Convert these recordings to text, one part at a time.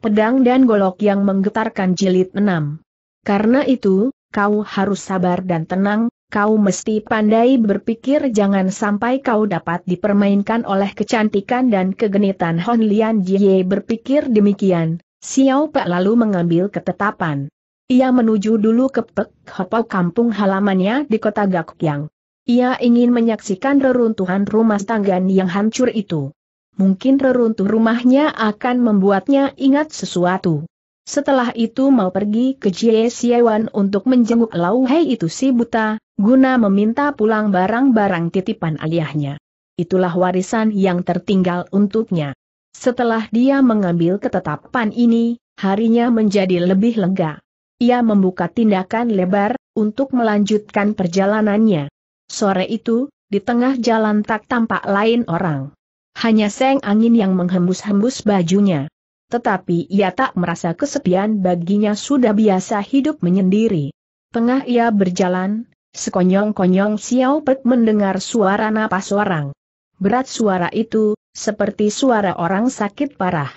pedang dan golok yang menggetarkan jilid enam. Karena itu, kau harus sabar dan tenang, kau mesti pandai berpikir jangan sampai kau dapat dipermainkan oleh kecantikan dan kegenitan Hon Lian Jie berpikir demikian, Xiao Pak lalu mengambil ketetapan. Ia menuju dulu ke Pek Hopau kampung halamannya di kota Gakyang. Ia ingin menyaksikan reruntuhan rumah tangga yang hancur itu mungkin reruntuh rumahnya akan membuatnya ingat sesuatu. Setelah itu mau pergi ke Jie Siewan untuk menjenguk Lau Hei itu si buta, guna meminta pulang barang-barang titipan aliyahnya. Itulah warisan yang tertinggal untuknya. Setelah dia mengambil ketetapan ini, harinya menjadi lebih lega. Ia membuka tindakan lebar, untuk melanjutkan perjalanannya. Sore itu, di tengah jalan tak tampak lain orang hanya seng angin yang menghembus-hembus bajunya. Tetapi ia tak merasa kesepian baginya sudah biasa hidup menyendiri. Tengah ia berjalan, sekonyong-konyong Xiao Pek mendengar suara napas orang. Berat suara itu, seperti suara orang sakit parah.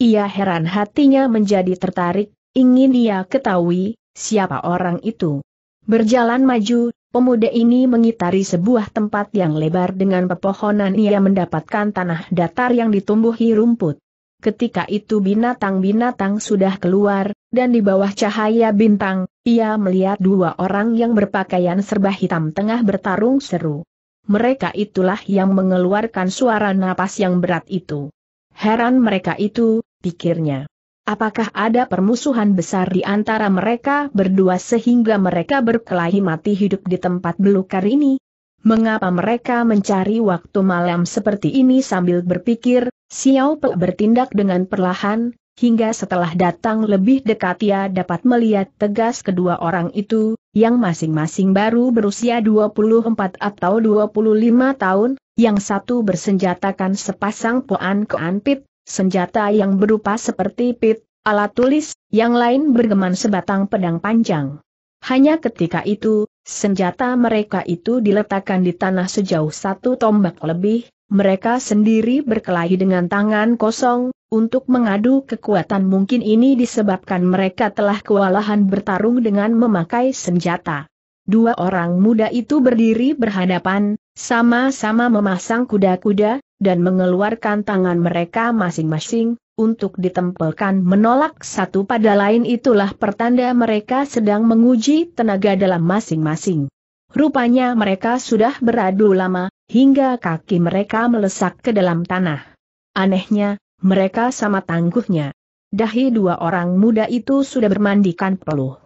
Ia heran hatinya menjadi tertarik, ingin ia ketahui, siapa orang itu. Berjalan maju, Pemuda ini mengitari sebuah tempat yang lebar dengan pepohonan ia mendapatkan tanah datar yang ditumbuhi rumput. Ketika itu binatang-binatang sudah keluar, dan di bawah cahaya bintang, ia melihat dua orang yang berpakaian serba hitam tengah bertarung seru. Mereka itulah yang mengeluarkan suara napas yang berat itu. Heran mereka itu, pikirnya. Apakah ada permusuhan besar di antara mereka berdua sehingga mereka berkelahi mati hidup di tempat belukar ini? Mengapa mereka mencari waktu malam seperti ini sambil berpikir, Xiao Pe bertindak dengan perlahan, hingga setelah datang lebih dekat ia dapat melihat tegas kedua orang itu, yang masing-masing baru berusia 24 atau 25 tahun, yang satu bersenjatakan sepasang poan keanpit, senjata yang berupa seperti pit, Alat tulis, yang lain bergeman sebatang pedang panjang. Hanya ketika itu, senjata mereka itu diletakkan di tanah sejauh satu tombak lebih, mereka sendiri berkelahi dengan tangan kosong, untuk mengadu kekuatan mungkin ini disebabkan mereka telah kewalahan bertarung dengan memakai senjata. Dua orang muda itu berdiri berhadapan, sama-sama memasang kuda-kuda, dan mengeluarkan tangan mereka masing-masing, untuk ditempelkan menolak satu pada lain itulah pertanda mereka sedang menguji tenaga dalam masing-masing. Rupanya mereka sudah beradu lama, hingga kaki mereka melesak ke dalam tanah. Anehnya, mereka sama tangguhnya. Dahi dua orang muda itu sudah bermandikan peluh.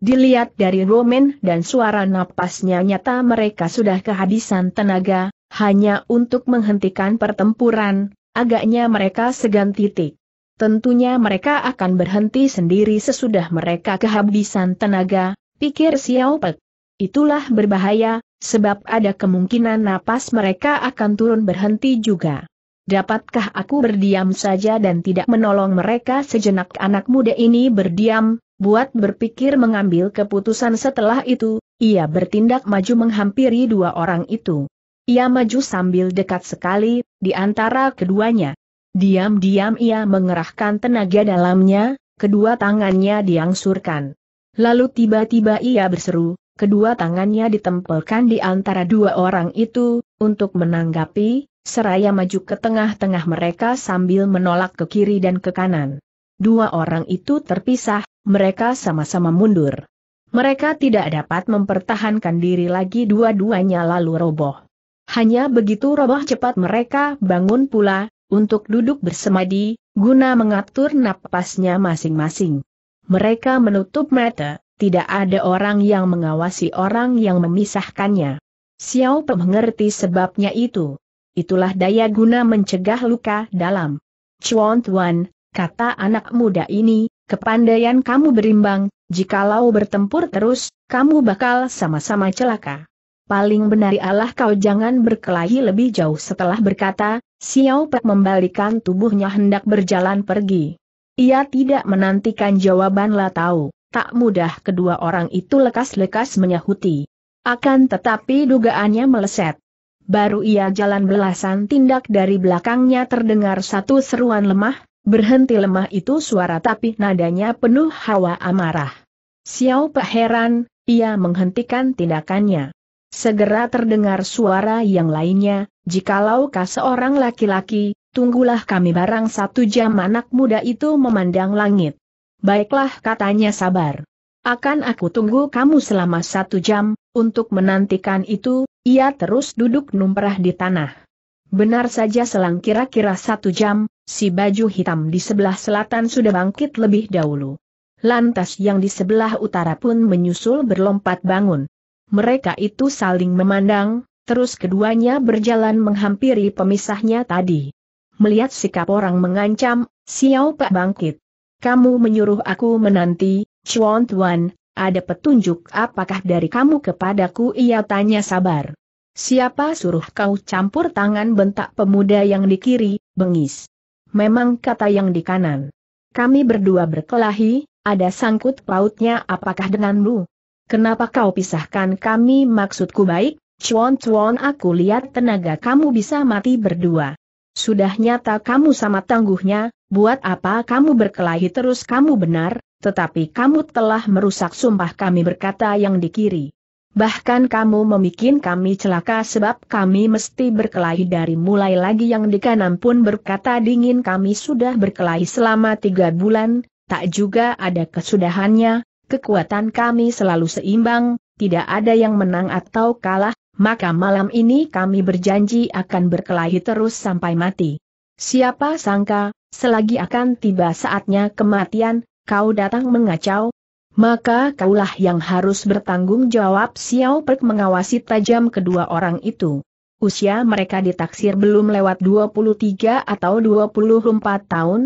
Dilihat dari Roman dan suara napasnya nyata mereka sudah kehabisan tenaga, hanya untuk menghentikan pertempuran, Agaknya mereka segan titik. Tentunya mereka akan berhenti sendiri sesudah mereka kehabisan tenaga, pikir Xiao Pek. Itulah berbahaya, sebab ada kemungkinan napas mereka akan turun berhenti juga. Dapatkah aku berdiam saja dan tidak menolong mereka sejenak anak muda ini berdiam, buat berpikir mengambil keputusan setelah itu, ia bertindak maju menghampiri dua orang itu. Ia maju sambil dekat sekali, di antara keduanya. Diam-diam ia mengerahkan tenaga dalamnya, kedua tangannya diangsurkan. Lalu tiba-tiba ia berseru, kedua tangannya ditempelkan di antara dua orang itu, untuk menanggapi, seraya maju ke tengah-tengah mereka sambil menolak ke kiri dan ke kanan. Dua orang itu terpisah, mereka sama-sama mundur. Mereka tidak dapat mempertahankan diri lagi dua-duanya lalu roboh. Hanya begitu roboh cepat mereka bangun pula, untuk duduk bersemadi, guna mengatur napasnya masing-masing. Mereka menutup mata, tidak ada orang yang mengawasi orang yang memisahkannya. Xiao Pe mengerti sebabnya itu. Itulah daya guna mencegah luka dalam. Chuan Tuan, kata anak muda ini, kepandaian kamu berimbang, jikalau bertempur terus, kamu bakal sama-sama celaka paling benar Allah kau jangan berkelahi lebih jauh setelah berkata, Xiao Pek membalikan tubuhnya hendak berjalan pergi. Ia tidak menantikan jawaban lah Tahu, tak mudah kedua orang itu lekas-lekas menyahuti. Akan tetapi dugaannya meleset. Baru ia jalan belasan tindak dari belakangnya terdengar satu seruan lemah, berhenti lemah itu suara tapi nadanya penuh hawa amarah. Xiao Pe heran, ia menghentikan tindakannya. Segera terdengar suara yang lainnya, jikalau kau seorang laki-laki, tunggulah kami barang satu jam anak muda itu memandang langit. Baiklah katanya sabar. Akan aku tunggu kamu selama satu jam, untuk menantikan itu, ia terus duduk numperah di tanah. Benar saja selang kira-kira satu jam, si baju hitam di sebelah selatan sudah bangkit lebih dahulu. Lantas yang di sebelah utara pun menyusul berlompat bangun mereka itu saling memandang, terus keduanya berjalan menghampiri pemisahnya tadi. Melihat sikap orang mengancam, Xiao Pak bangkit. Kamu menyuruh aku menanti, Chuan Tuan, ada petunjuk apakah dari kamu kepadaku ia tanya sabar. Siapa suruh kau campur tangan bentak pemuda yang di kiri, bengis. Memang kata yang di kanan. Kami berdua berkelahi, ada sangkut pautnya apakah denganmu? Kenapa kau pisahkan kami maksudku baik, cuan-cuan aku lihat tenaga kamu bisa mati berdua. Sudah nyata kamu sama tangguhnya, buat apa kamu berkelahi terus kamu benar, tetapi kamu telah merusak sumpah kami berkata yang di kiri. Bahkan kamu memikin kami celaka sebab kami mesti berkelahi dari mulai lagi yang di kanan pun berkata dingin kami sudah berkelahi selama tiga bulan, tak juga ada kesudahannya, kekuatan kami selalu seimbang, tidak ada yang menang atau kalah, maka malam ini kami berjanji akan berkelahi terus sampai mati. Siapa sangka, selagi akan tiba saatnya kematian, kau datang mengacau, maka kaulah yang harus bertanggung jawab Xiao Perk mengawasi tajam kedua orang itu. Usia mereka ditaksir belum lewat 23 atau 24 tahun.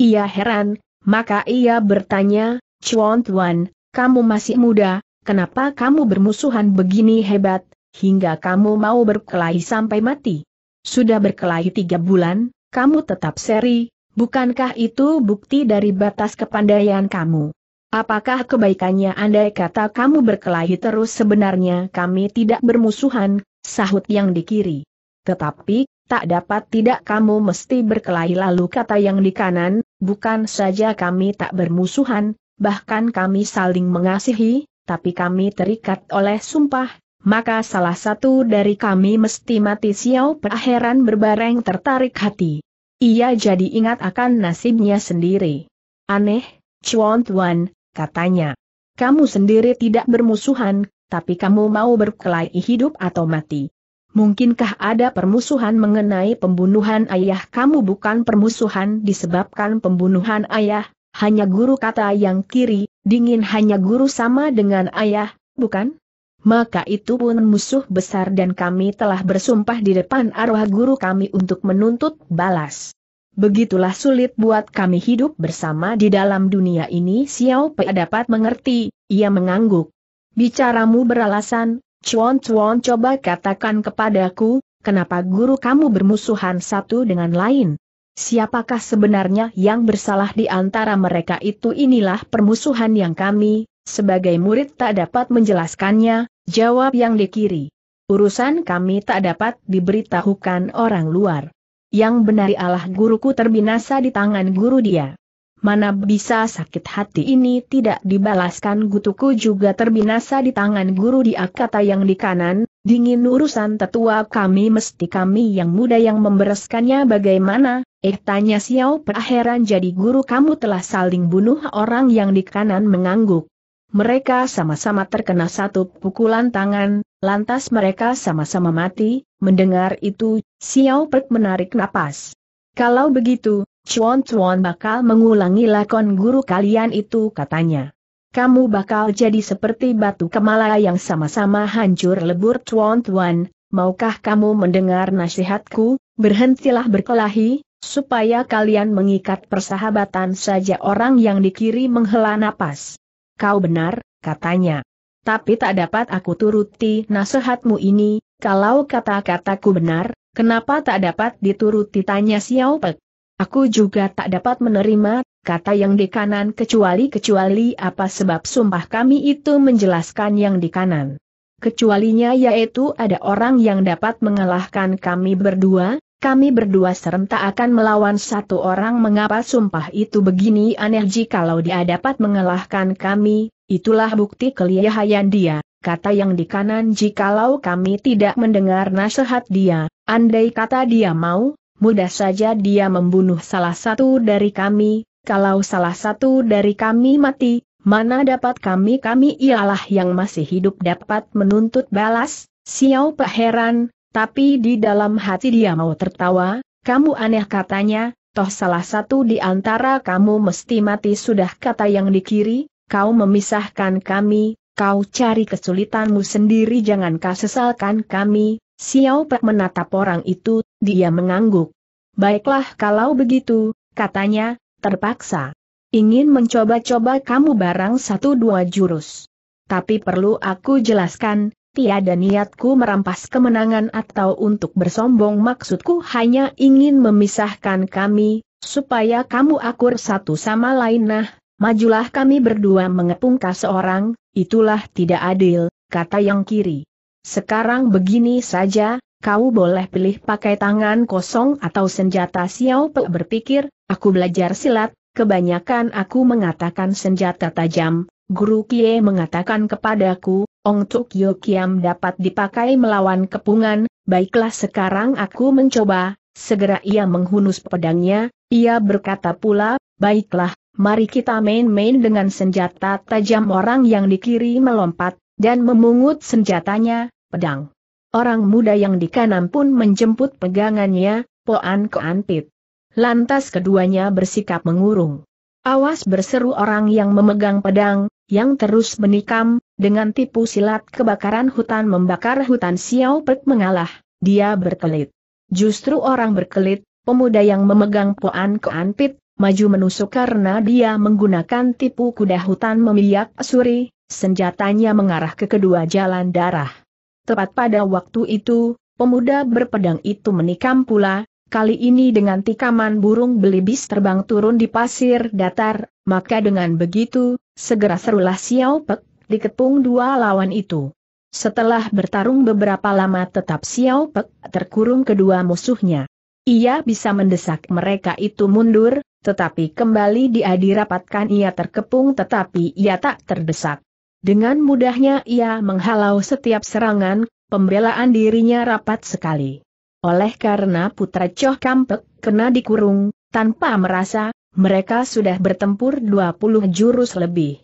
Ia heran, maka ia bertanya, Chuan Tuan, kamu masih muda, kenapa kamu bermusuhan begini hebat, hingga kamu mau berkelahi sampai mati? Sudah berkelahi tiga bulan, kamu tetap seri, bukankah itu bukti dari batas kepandaian kamu? Apakah kebaikannya andai kata kamu berkelahi terus sebenarnya kami tidak bermusuhan, sahut yang di kiri. Tetapi, tak dapat tidak kamu mesti berkelahi lalu kata yang di kanan, bukan saja kami tak bermusuhan, bahkan kami saling mengasihi, tapi kami terikat oleh sumpah, maka salah satu dari kami mesti mati Xiao Paheran berbareng tertarik hati. Ia jadi ingat akan nasibnya sendiri. Aneh, Chuan Tuan, katanya. Kamu sendiri tidak bermusuhan, tapi kamu mau berkelahi hidup atau mati. Mungkinkah ada permusuhan mengenai pembunuhan ayah kamu bukan permusuhan disebabkan pembunuhan ayah, hanya guru kata yang kiri, dingin hanya guru sama dengan ayah, bukan? Maka itu pun musuh besar dan kami telah bersumpah di depan arwah guru kami untuk menuntut balas. Begitulah sulit buat kami hidup bersama di dalam dunia ini Xiao Pei dapat mengerti, ia mengangguk. Bicaramu beralasan, Chuan Chuan coba katakan kepadaku, kenapa guru kamu bermusuhan satu dengan lain, Siapakah sebenarnya yang bersalah di antara mereka itu inilah permusuhan yang kami, sebagai murid tak dapat menjelaskannya, jawab yang di kiri. Urusan kami tak dapat diberitahukan orang luar. Yang benar ialah guruku terbinasa di tangan guru dia. Mana bisa sakit hati ini tidak dibalaskan gutuku juga terbinasa di tangan guru dia kata yang di kanan, dingin urusan tetua kami mesti kami yang muda yang membereskannya bagaimana, Eh tanya Xiao Per heran jadi guru kamu telah saling bunuh orang yang di kanan mengangguk. Mereka sama-sama terkena satu pukulan tangan, lantas mereka sama-sama mati, mendengar itu, Xiao Per menarik napas. Kalau begitu, Chuan Chuan bakal mengulangi lakon guru kalian itu katanya. Kamu bakal jadi seperti batu kemala yang sama-sama hancur lebur Chuan Chuan, maukah kamu mendengar nasihatku, berhentilah berkelahi, supaya kalian mengikat persahabatan saja orang yang di kiri menghela napas. Kau benar, katanya. Tapi tak dapat aku turuti nasihatmu ini, kalau kata-kataku benar, kenapa tak dapat dituruti tanya Xiao Pek. Aku juga tak dapat menerima, kata yang di kanan kecuali-kecuali apa sebab sumpah kami itu menjelaskan yang di kanan. Kecualinya yaitu ada orang yang dapat mengalahkan kami berdua, kami berdua serentak akan melawan satu orang mengapa sumpah itu begini aneh Kalau dia dapat mengalahkan kami, itulah bukti kelihayan dia, kata yang di kanan jikalau kami tidak mendengar nasihat dia, andai kata dia mau, mudah saja dia membunuh salah satu dari kami, kalau salah satu dari kami mati, mana dapat kami kami ialah yang masih hidup dapat menuntut balas, Xiao peheran. Tapi di dalam hati dia mau tertawa, kamu aneh katanya, toh salah satu di antara kamu mesti mati sudah kata yang di kiri, kau memisahkan kami, kau cari kesulitanmu sendiri Jangan jangankah sesalkan kami, Xiao Pek menatap orang itu, dia mengangguk. Baiklah kalau begitu, katanya, terpaksa. Ingin mencoba-coba kamu barang satu dua jurus. Tapi perlu aku jelaskan, Tiada niatku merampas kemenangan atau untuk bersombong maksudku hanya ingin memisahkan kami, supaya kamu akur satu sama lain nah, majulah kami berdua mengepung seorang, itulah tidak adil, kata yang kiri. Sekarang begini saja, kau boleh pilih pakai tangan kosong atau senjata Xiao Pe berpikir, aku belajar silat, kebanyakan aku mengatakan senjata tajam, Guru Kie mengatakan kepadaku, Ong Tuk Yo dapat dipakai melawan kepungan, baiklah sekarang aku mencoba, segera ia menghunus pedangnya, ia berkata pula, baiklah, mari kita main-main dengan senjata tajam orang yang di kiri melompat, dan memungut senjatanya, pedang. Orang muda yang di kanan pun menjemput pegangannya, Poan keantit. Lantas keduanya bersikap mengurung. Awas berseru orang yang memegang pedang, yang terus menikam, dengan tipu silat kebakaran hutan membakar hutan Xiao Pek mengalah, dia berkelit. Justru orang berkelit, pemuda yang memegang poan keanpit, maju menusuk karena dia menggunakan tipu kuda hutan memiak suri, senjatanya mengarah ke kedua jalan darah. Tepat pada waktu itu, pemuda berpedang itu menikam pula, kali ini dengan tikaman burung belibis terbang turun di pasir datar, maka dengan begitu, segera serulah Xiao Pek, dikepung dua lawan itu. Setelah bertarung beberapa lama tetap Xiao Pek terkurung kedua musuhnya. Ia bisa mendesak mereka itu mundur, tetapi kembali dia dirapatkan ia terkepung tetapi ia tak terdesak. Dengan mudahnya ia menghalau setiap serangan, pembelaan dirinya rapat sekali. Oleh karena putra Choh Kampek kena dikurung, tanpa merasa, mereka sudah bertempur 20 jurus lebih.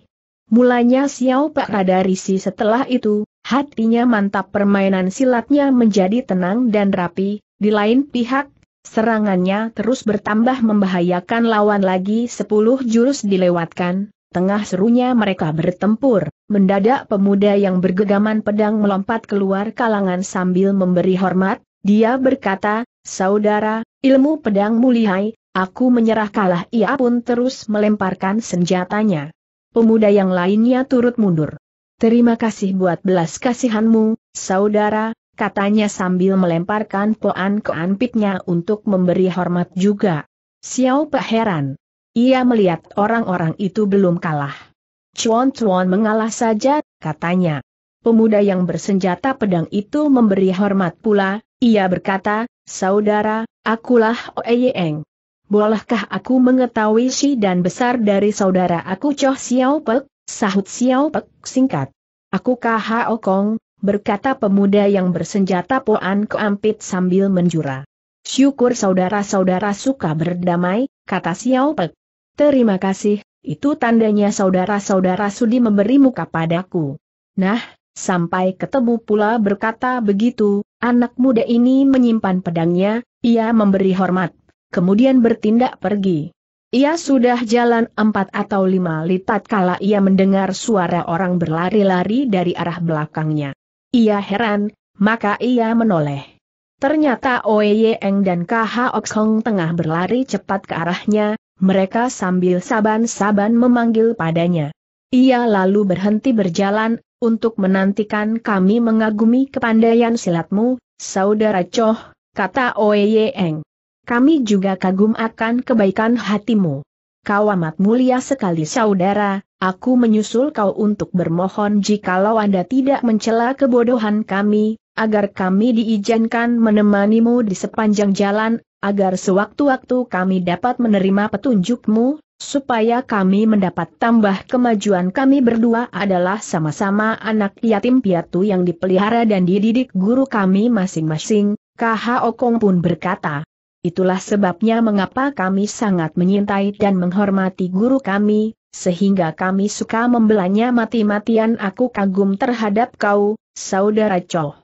Mulanya Xiao Pak rada risi setelah itu, hatinya mantap permainan silatnya menjadi tenang dan rapi, di lain pihak, serangannya terus bertambah membahayakan lawan lagi sepuluh jurus dilewatkan, tengah serunya mereka bertempur, mendadak pemuda yang bergegaman pedang melompat keluar kalangan sambil memberi hormat, dia berkata, saudara, ilmu pedang mulihai, aku menyerah kalah ia pun terus melemparkan senjatanya. Pemuda yang lainnya turut mundur. Terima kasih buat belas kasihanmu, saudara, katanya sambil melemparkan poan ke anpitnya untuk memberi hormat juga. Xiao Pak heran. Ia melihat orang-orang itu belum kalah. Chuan chuan mengalah saja, katanya. Pemuda yang bersenjata pedang itu memberi hormat pula, ia berkata, Saudara, akulah Oeyeng. Bolehkah aku mengetahui si dan besar dari saudara aku Choh Xiao Pek, sahut Xiao Pek singkat. Aku O Kong, berkata pemuda yang bersenjata Poan Keampit sambil menjura. Syukur saudara-saudara suka berdamai, kata Xiao Pek. Terima kasih, itu tandanya saudara-saudara sudi memberi muka padaku. Nah, sampai ketemu pula berkata begitu, Anak muda ini menyimpan pedangnya, ia memberi hormat, kemudian bertindak pergi. Ia sudah jalan empat atau lima lipat kala ia mendengar suara orang berlari-lari dari arah belakangnya. Ia heran, maka ia menoleh. Ternyata Oe Eng dan KH Ok tengah berlari cepat ke arahnya, mereka sambil saban-saban memanggil padanya. Ia lalu berhenti berjalan, untuk menantikan kami mengagumi kepandaian silatmu, Saudara Choh, kata Oye Eng. Kami juga kagum akan kebaikan hatimu. Kau amat mulia sekali saudara, aku menyusul kau untuk bermohon jikalau Anda tidak mencela kebodohan kami, agar kami diizinkan menemanimu di sepanjang jalan, agar sewaktu-waktu kami dapat menerima petunjukmu, supaya kami mendapat tambah kemajuan kami berdua adalah sama-sama anak yatim piatu yang dipelihara dan dididik guru kami masing-masing, KH Okong pun berkata. Itulah sebabnya mengapa kami sangat menyintai dan menghormati guru kami, sehingga kami suka membelanya mati-matian aku kagum terhadap kau, saudara Choh.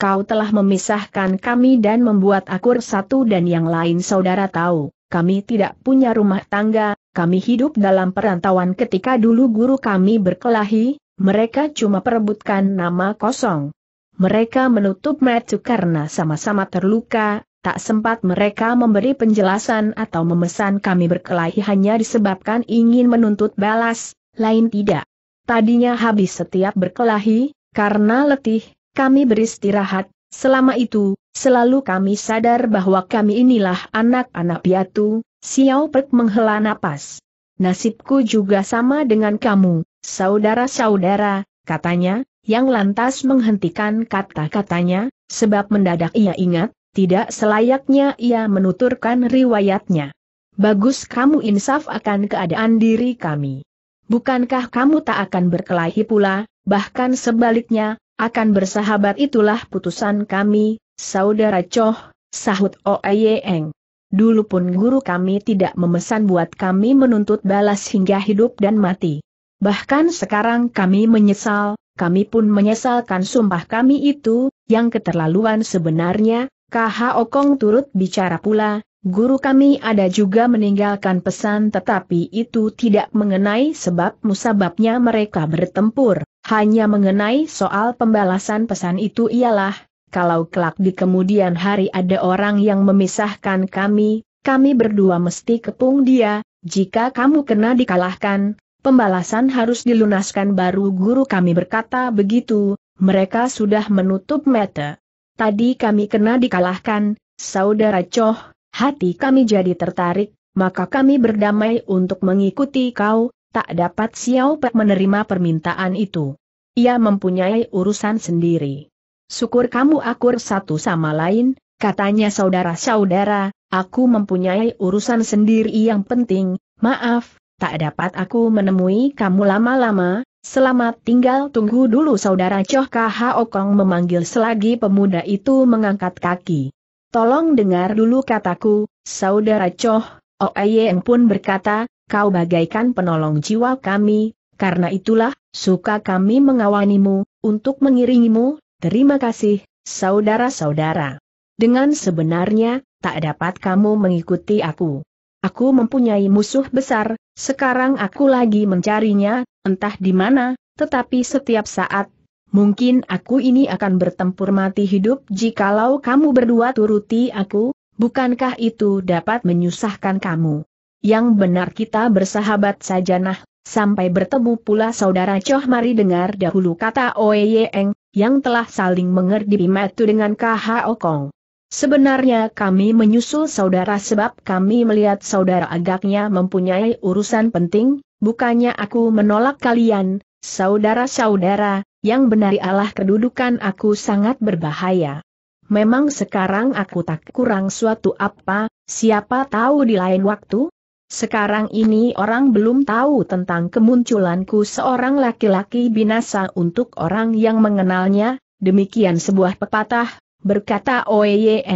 Kau telah memisahkan kami dan membuat akur satu dan yang lain saudara tahu, kami tidak punya rumah tangga, kami hidup dalam perantauan ketika dulu guru kami berkelahi, mereka cuma perebutkan nama kosong. Mereka menutup mata karena sama-sama terluka, tak sempat mereka memberi penjelasan atau memesan kami berkelahi hanya disebabkan ingin menuntut balas, lain tidak. Tadinya habis setiap berkelahi, karena letih, kami beristirahat, selama itu, selalu kami sadar bahwa kami inilah anak-anak piatu, Xiao Pek menghela napas. Nasibku juga sama dengan kamu, saudara-saudara, katanya, yang lantas menghentikan kata-katanya, sebab mendadak ia ingat, tidak selayaknya ia menuturkan riwayatnya. Bagus kamu insaf akan keadaan diri kami. Bukankah kamu tak akan berkelahi pula, bahkan sebaliknya, akan bersahabat itulah putusan kami, saudara Choh, sahut Oeyeng. Dulu pun guru kami tidak memesan buat kami menuntut balas hingga hidup dan mati. Bahkan sekarang kami menyesal, kami pun menyesalkan sumpah kami itu, yang keterlaluan sebenarnya, KH Okong turut bicara pula, Guru kami ada juga meninggalkan pesan tetapi itu tidak mengenai sebab musababnya mereka bertempur, hanya mengenai soal pembalasan pesan itu ialah, kalau kelak di kemudian hari ada orang yang memisahkan kami, kami berdua mesti kepung dia, jika kamu kena dikalahkan, pembalasan harus dilunaskan baru guru kami berkata begitu, mereka sudah menutup mata. Tadi kami kena dikalahkan, saudara Choh, hati kami jadi tertarik, maka kami berdamai untuk mengikuti kau, tak dapat Xiao Pe menerima permintaan itu. Ia mempunyai urusan sendiri. Syukur kamu akur satu sama lain, katanya saudara-saudara, aku mempunyai urusan sendiri yang penting, maaf, tak dapat aku menemui kamu lama-lama, selamat tinggal tunggu dulu saudara Choh K.H. Okong memanggil selagi pemuda itu mengangkat kaki. Tolong dengar dulu kataku, saudara Choh, Oeyeng pun berkata, kau bagaikan penolong jiwa kami, karena itulah, suka kami mengawanimu, untuk mengiringimu, Terima kasih, saudara-saudara. Dengan sebenarnya, tak dapat kamu mengikuti aku. Aku mempunyai musuh besar, sekarang aku lagi mencarinya, entah di mana, tetapi setiap saat, mungkin aku ini akan bertempur mati hidup jikalau kamu berdua turuti aku, bukankah itu dapat menyusahkan kamu? Yang benar kita bersahabat saja nah, sampai bertemu pula saudara Choh mari dengar dahulu kata Oeyeng, yang telah saling mengerti metu dengan KHO Kong. Sebenarnya kami menyusul saudara sebab kami melihat saudara agaknya mempunyai urusan penting, bukannya aku menolak kalian, saudara-saudara, yang benar Allah kedudukan aku sangat berbahaya. Memang sekarang aku tak kurang suatu apa, siapa tahu di lain waktu, sekarang ini orang belum tahu tentang kemunculanku seorang laki-laki binasa untuk orang yang mengenalnya, demikian sebuah pepatah, berkata Oye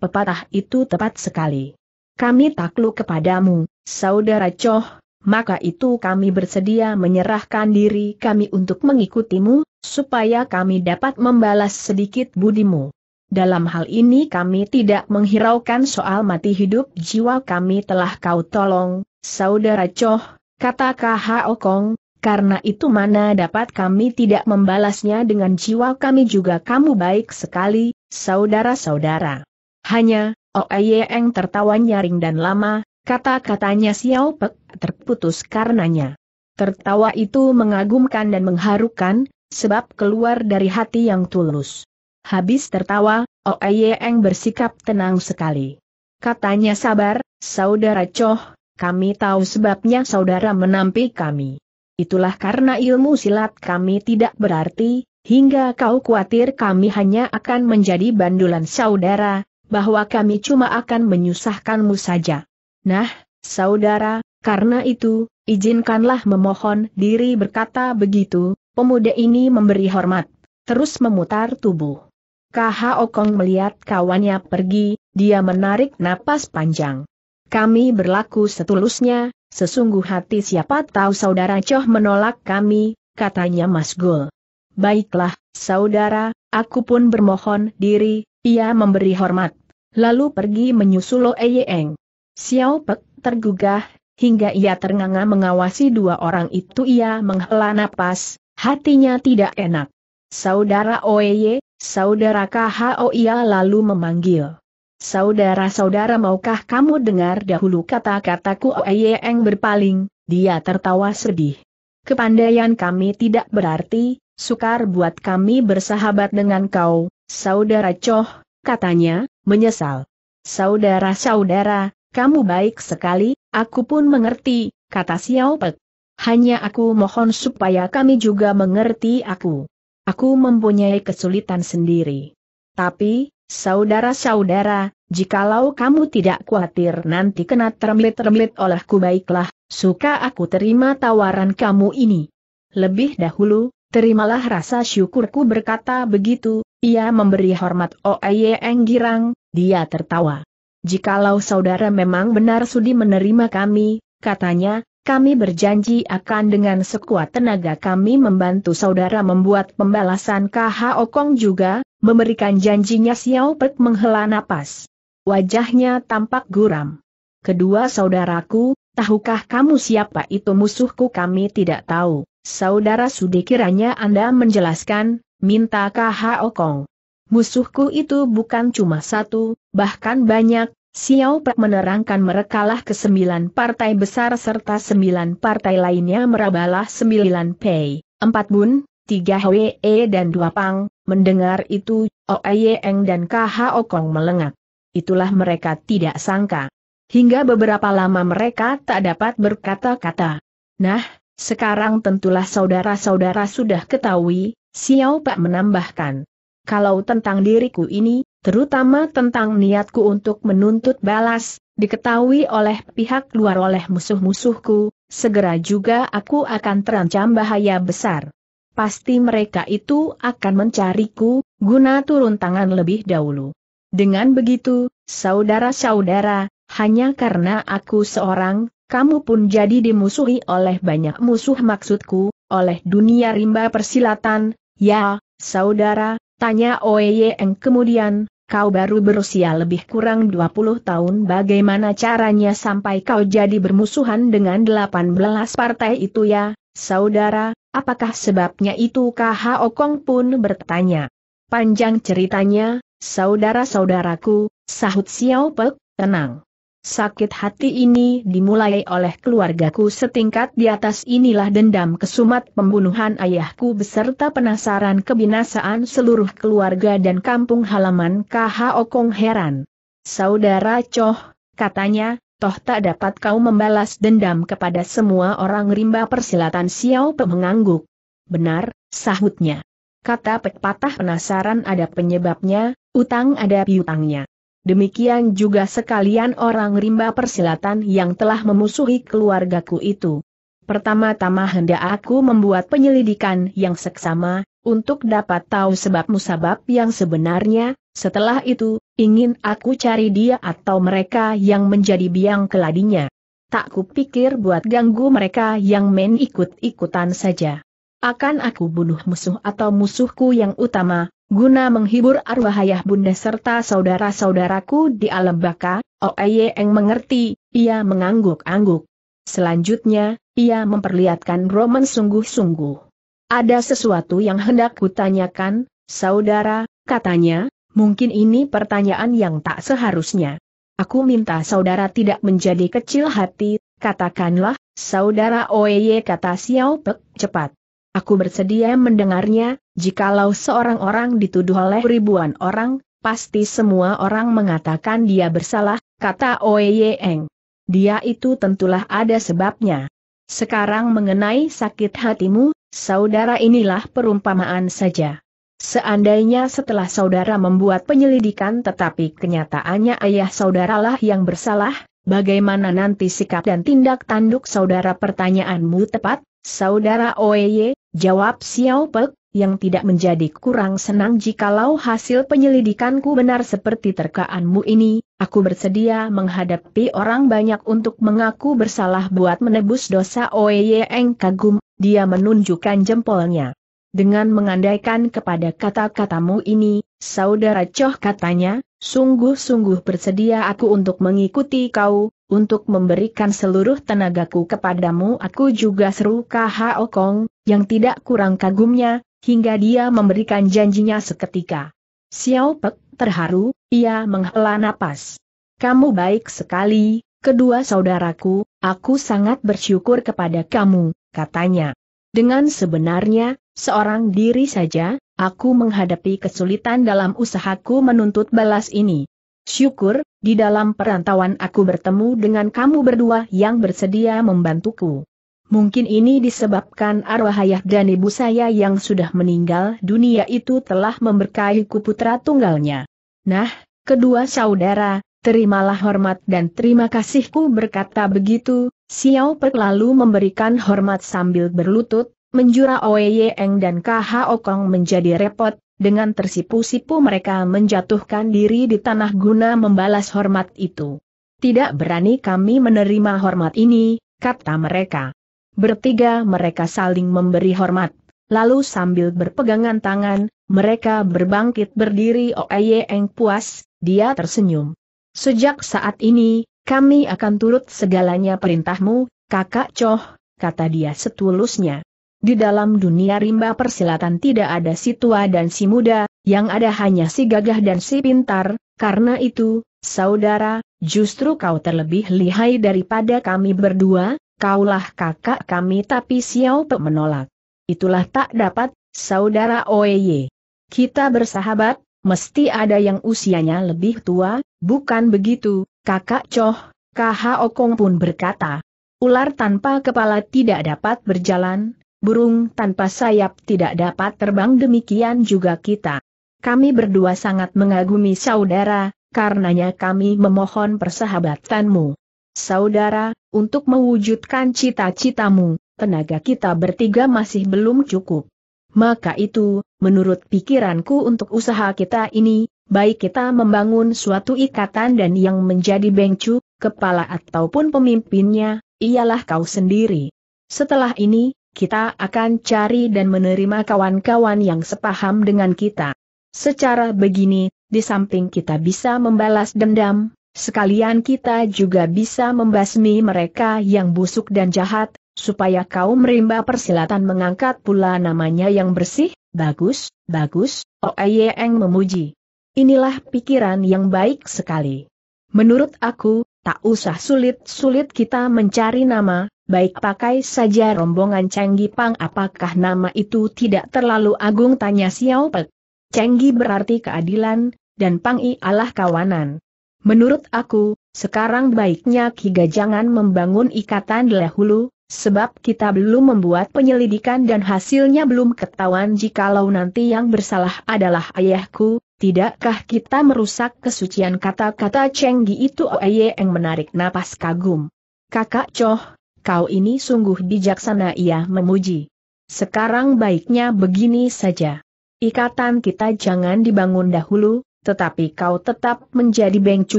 Pepatah itu tepat sekali. Kami takluk kepadamu, saudara Choh, maka itu kami bersedia menyerahkan diri kami untuk mengikutimu, supaya kami dapat membalas sedikit budimu. Dalam hal ini kami tidak menghiraukan soal mati hidup jiwa kami telah kau tolong, saudara Choh, kata K.H.O. Kong, karena itu mana dapat kami tidak membalasnya dengan jiwa kami juga kamu baik sekali, saudara-saudara. Hanya, oh yang tertawa nyaring dan lama, kata-katanya Xiao Pek terputus karenanya. Tertawa itu mengagumkan dan mengharukan, sebab keluar dari hati yang tulus. Habis tertawa, Oeyeng bersikap tenang sekali. Katanya sabar, saudara Choh, kami tahu sebabnya saudara menampi kami. Itulah karena ilmu silat kami tidak berarti, hingga kau khawatir kami hanya akan menjadi bandulan saudara, bahwa kami cuma akan menyusahkanmu saja. Nah, saudara, karena itu, izinkanlah memohon diri berkata begitu, pemuda ini memberi hormat, terus memutar tubuh. Kaha Okong melihat kawannya pergi, dia menarik napas panjang. Kami berlaku setulusnya, sesungguh hati siapa tahu saudara Choh menolak kami, katanya Mas Gul. Baiklah, saudara, aku pun bermohon diri, ia memberi hormat. Lalu pergi menyusul Lo Eyeng. Xiao Pek tergugah, hingga ia ternganga mengawasi dua orang itu ia menghela napas, hatinya tidak enak. Saudara Oeye, Saudara KHO ia lalu memanggil. Saudara-saudara maukah kamu dengar dahulu kata-kataku Oeyeng berpaling, dia tertawa sedih. Kepandaian kami tidak berarti, sukar buat kami bersahabat dengan kau, saudara Choh, katanya, menyesal. Saudara-saudara, kamu baik sekali, aku pun mengerti, kata Xiao Pek. Hanya aku mohon supaya kami juga mengerti aku. Aku mempunyai kesulitan sendiri. Tapi, saudara-saudara, jikalau kamu tidak khawatir nanti kena termit-termit olehku baiklah, suka aku terima tawaran kamu ini. Lebih dahulu, terimalah rasa syukurku berkata begitu, ia memberi hormat Oeye Girang, dia tertawa. Jikalau saudara memang benar sudi menerima kami, katanya, kami berjanji akan dengan sekuat tenaga kami membantu saudara membuat pembalasan KH Kong juga, memberikan janjinya Xiao Pek menghela napas. Wajahnya tampak guram. Kedua saudaraku, tahukah kamu siapa itu musuhku kami tidak tahu. Saudara Sudi kiranya Anda menjelaskan, minta KH Kong. Musuhku itu bukan cuma satu, bahkan banyak, Xiao Pak menerangkan merekalah ke sembilan partai besar serta sembilan partai lainnya merabalah sembilan Pei, empat Bun, tiga Hwe e dan dua Pang, mendengar itu, Oeyeng dan KH Okong melengak. Itulah mereka tidak sangka. Hingga beberapa lama mereka tak dapat berkata-kata. Nah, sekarang tentulah saudara-saudara sudah ketahui, Xiao Pak menambahkan. Kalau tentang diriku ini, terutama tentang niatku untuk menuntut balas, diketahui oleh pihak luar oleh musuh-musuhku, segera juga aku akan terancam bahaya besar. Pasti mereka itu akan mencariku, guna turun tangan lebih dahulu. Dengan begitu, saudara-saudara, hanya karena aku seorang, kamu pun jadi dimusuhi oleh banyak musuh maksudku, oleh dunia rimba persilatan, ya, saudara, Tanya Oye Eng kemudian, kau baru berusia lebih kurang 20 tahun bagaimana caranya sampai kau jadi bermusuhan dengan 18 partai itu ya, saudara, apakah sebabnya itu KH Okong pun bertanya. Panjang ceritanya, saudara-saudaraku, sahut Xiao Pek, tenang. Sakit hati ini dimulai oleh keluargaku setingkat di atas inilah dendam kesumat pembunuhan ayahku beserta penasaran kebinasaan seluruh keluarga dan kampung halaman KH Okong heran. Saudara Choh, katanya, toh tak dapat kau membalas dendam kepada semua orang rimba persilatan Xiao pemengangguk. Benar, sahutnya. Kata pepatah penasaran ada penyebabnya, utang ada piutangnya demikian juga sekalian orang rimba persilatan yang telah memusuhi keluargaku itu. Pertama-tama hendak aku membuat penyelidikan yang seksama, untuk dapat tahu sebab musabab yang sebenarnya, setelah itu, ingin aku cari dia atau mereka yang menjadi biang keladinya. Tak kupikir buat ganggu mereka yang main ikut-ikutan saja akan aku bunuh musuh atau musuhku yang utama, guna menghibur arwah ayah bunda serta saudara-saudaraku di alam baka, oh eng mengerti, ia mengangguk-angguk. Selanjutnya, ia memperlihatkan Roman sungguh-sungguh. Ada sesuatu yang hendak kutanyakan, saudara, katanya, mungkin ini pertanyaan yang tak seharusnya. Aku minta saudara tidak menjadi kecil hati, katakanlah, saudara Oeye oh kata Xiao Pek cepat. Aku bersedia mendengarnya, jikalau seorang orang dituduh oleh ribuan orang, pasti semua orang mengatakan dia bersalah, kata Oye Eng. Dia itu tentulah ada sebabnya. Sekarang mengenai sakit hatimu, saudara inilah perumpamaan saja. Seandainya setelah saudara membuat penyelidikan tetapi kenyataannya ayah saudaralah yang bersalah, Bagaimana nanti sikap dan tindak tanduk saudara pertanyaanmu tepat, saudara Oeye, jawab Xiao Pek, yang tidak menjadi kurang senang jikalau hasil penyelidikanku benar seperti terkaanmu ini, aku bersedia menghadapi orang banyak untuk mengaku bersalah buat menebus dosa Oeye Eng kagum, dia menunjukkan jempolnya. Dengan mengandaikan kepada kata-katamu ini, saudara Choh katanya, Sungguh-sungguh bersedia aku untuk mengikuti kau, untuk memberikan seluruh tenagaku kepadamu aku juga seru Kha Okong, yang tidak kurang kagumnya, hingga dia memberikan janjinya seketika. Xiao Pek terharu, ia menghela napas. Kamu baik sekali, kedua saudaraku, aku sangat bersyukur kepada kamu, katanya. Dengan sebenarnya, seorang diri saja, aku menghadapi kesulitan dalam usahaku menuntut balas ini. Syukur, di dalam perantauan aku bertemu dengan kamu berdua yang bersedia membantuku. Mungkin ini disebabkan arwah ayah dan ibu saya yang sudah meninggal dunia itu telah memberkahiku putra tunggalnya. Nah, kedua saudara, terimalah hormat dan terima kasihku berkata begitu, Xiao perlu lalu memberikan hormat sambil berlutut, Menjura Oe Eng dan KH Okong menjadi repot, dengan tersipu-sipu mereka menjatuhkan diri di tanah guna membalas hormat itu. Tidak berani kami menerima hormat ini, kata mereka. Bertiga mereka saling memberi hormat, lalu sambil berpegangan tangan, mereka berbangkit berdiri Oe Eng puas, dia tersenyum. Sejak saat ini, kami akan turut segalanya perintahmu, kakak Choh, kata dia setulusnya. Di dalam dunia rimba persilatan tidak ada si tua dan si muda, yang ada hanya si gagah dan si pintar, karena itu, saudara, justru kau terlebih lihai daripada kami berdua, kaulah kakak kami tapi Xiao Pe menolak. Itulah tak dapat, saudara Oye. Kita bersahabat, mesti ada yang usianya lebih tua, bukan begitu, kakak Coh, O Okong pun berkata. Ular tanpa kepala tidak dapat berjalan, burung tanpa sayap tidak dapat terbang demikian juga kita. Kami berdua sangat mengagumi saudara, karenanya kami memohon persahabatanmu. Saudara, untuk mewujudkan cita-citamu, tenaga kita bertiga masih belum cukup. Maka itu, menurut pikiranku untuk usaha kita ini, baik kita membangun suatu ikatan dan yang menjadi bengcu, kepala ataupun pemimpinnya, ialah kau sendiri. Setelah ini, kita akan cari dan menerima kawan-kawan yang sepaham dengan kita. Secara begini, di samping kita bisa membalas dendam, sekalian kita juga bisa membasmi mereka yang busuk dan jahat, supaya kaum rimba persilatan mengangkat pula namanya yang bersih, bagus, bagus, Oeyeng oh memuji. Inilah pikiran yang baik sekali. Menurut aku, tak usah sulit-sulit kita mencari nama, baik pakai saja rombongan Cenggi Pang apakah nama itu tidak terlalu agung tanya Xiao Pek. Cenggi berarti keadilan, dan Pang I Allah kawanan. Menurut aku, sekarang baiknya Kiga jangan membangun ikatan dahulu, sebab kita belum membuat penyelidikan dan hasilnya belum ketahuan jikalau nanti yang bersalah adalah ayahku, Tidakkah kita merusak kesucian kata-kata Cenggi itu Oye yang menarik napas kagum. Kakak Choh, kau ini sungguh bijaksana ia memuji. Sekarang baiknya begini saja. Ikatan kita jangan dibangun dahulu, tetapi kau tetap menjadi bengcu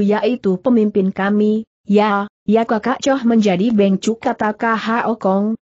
yaitu pemimpin kami, ya, ya kakak Choh menjadi bengcu kata Kha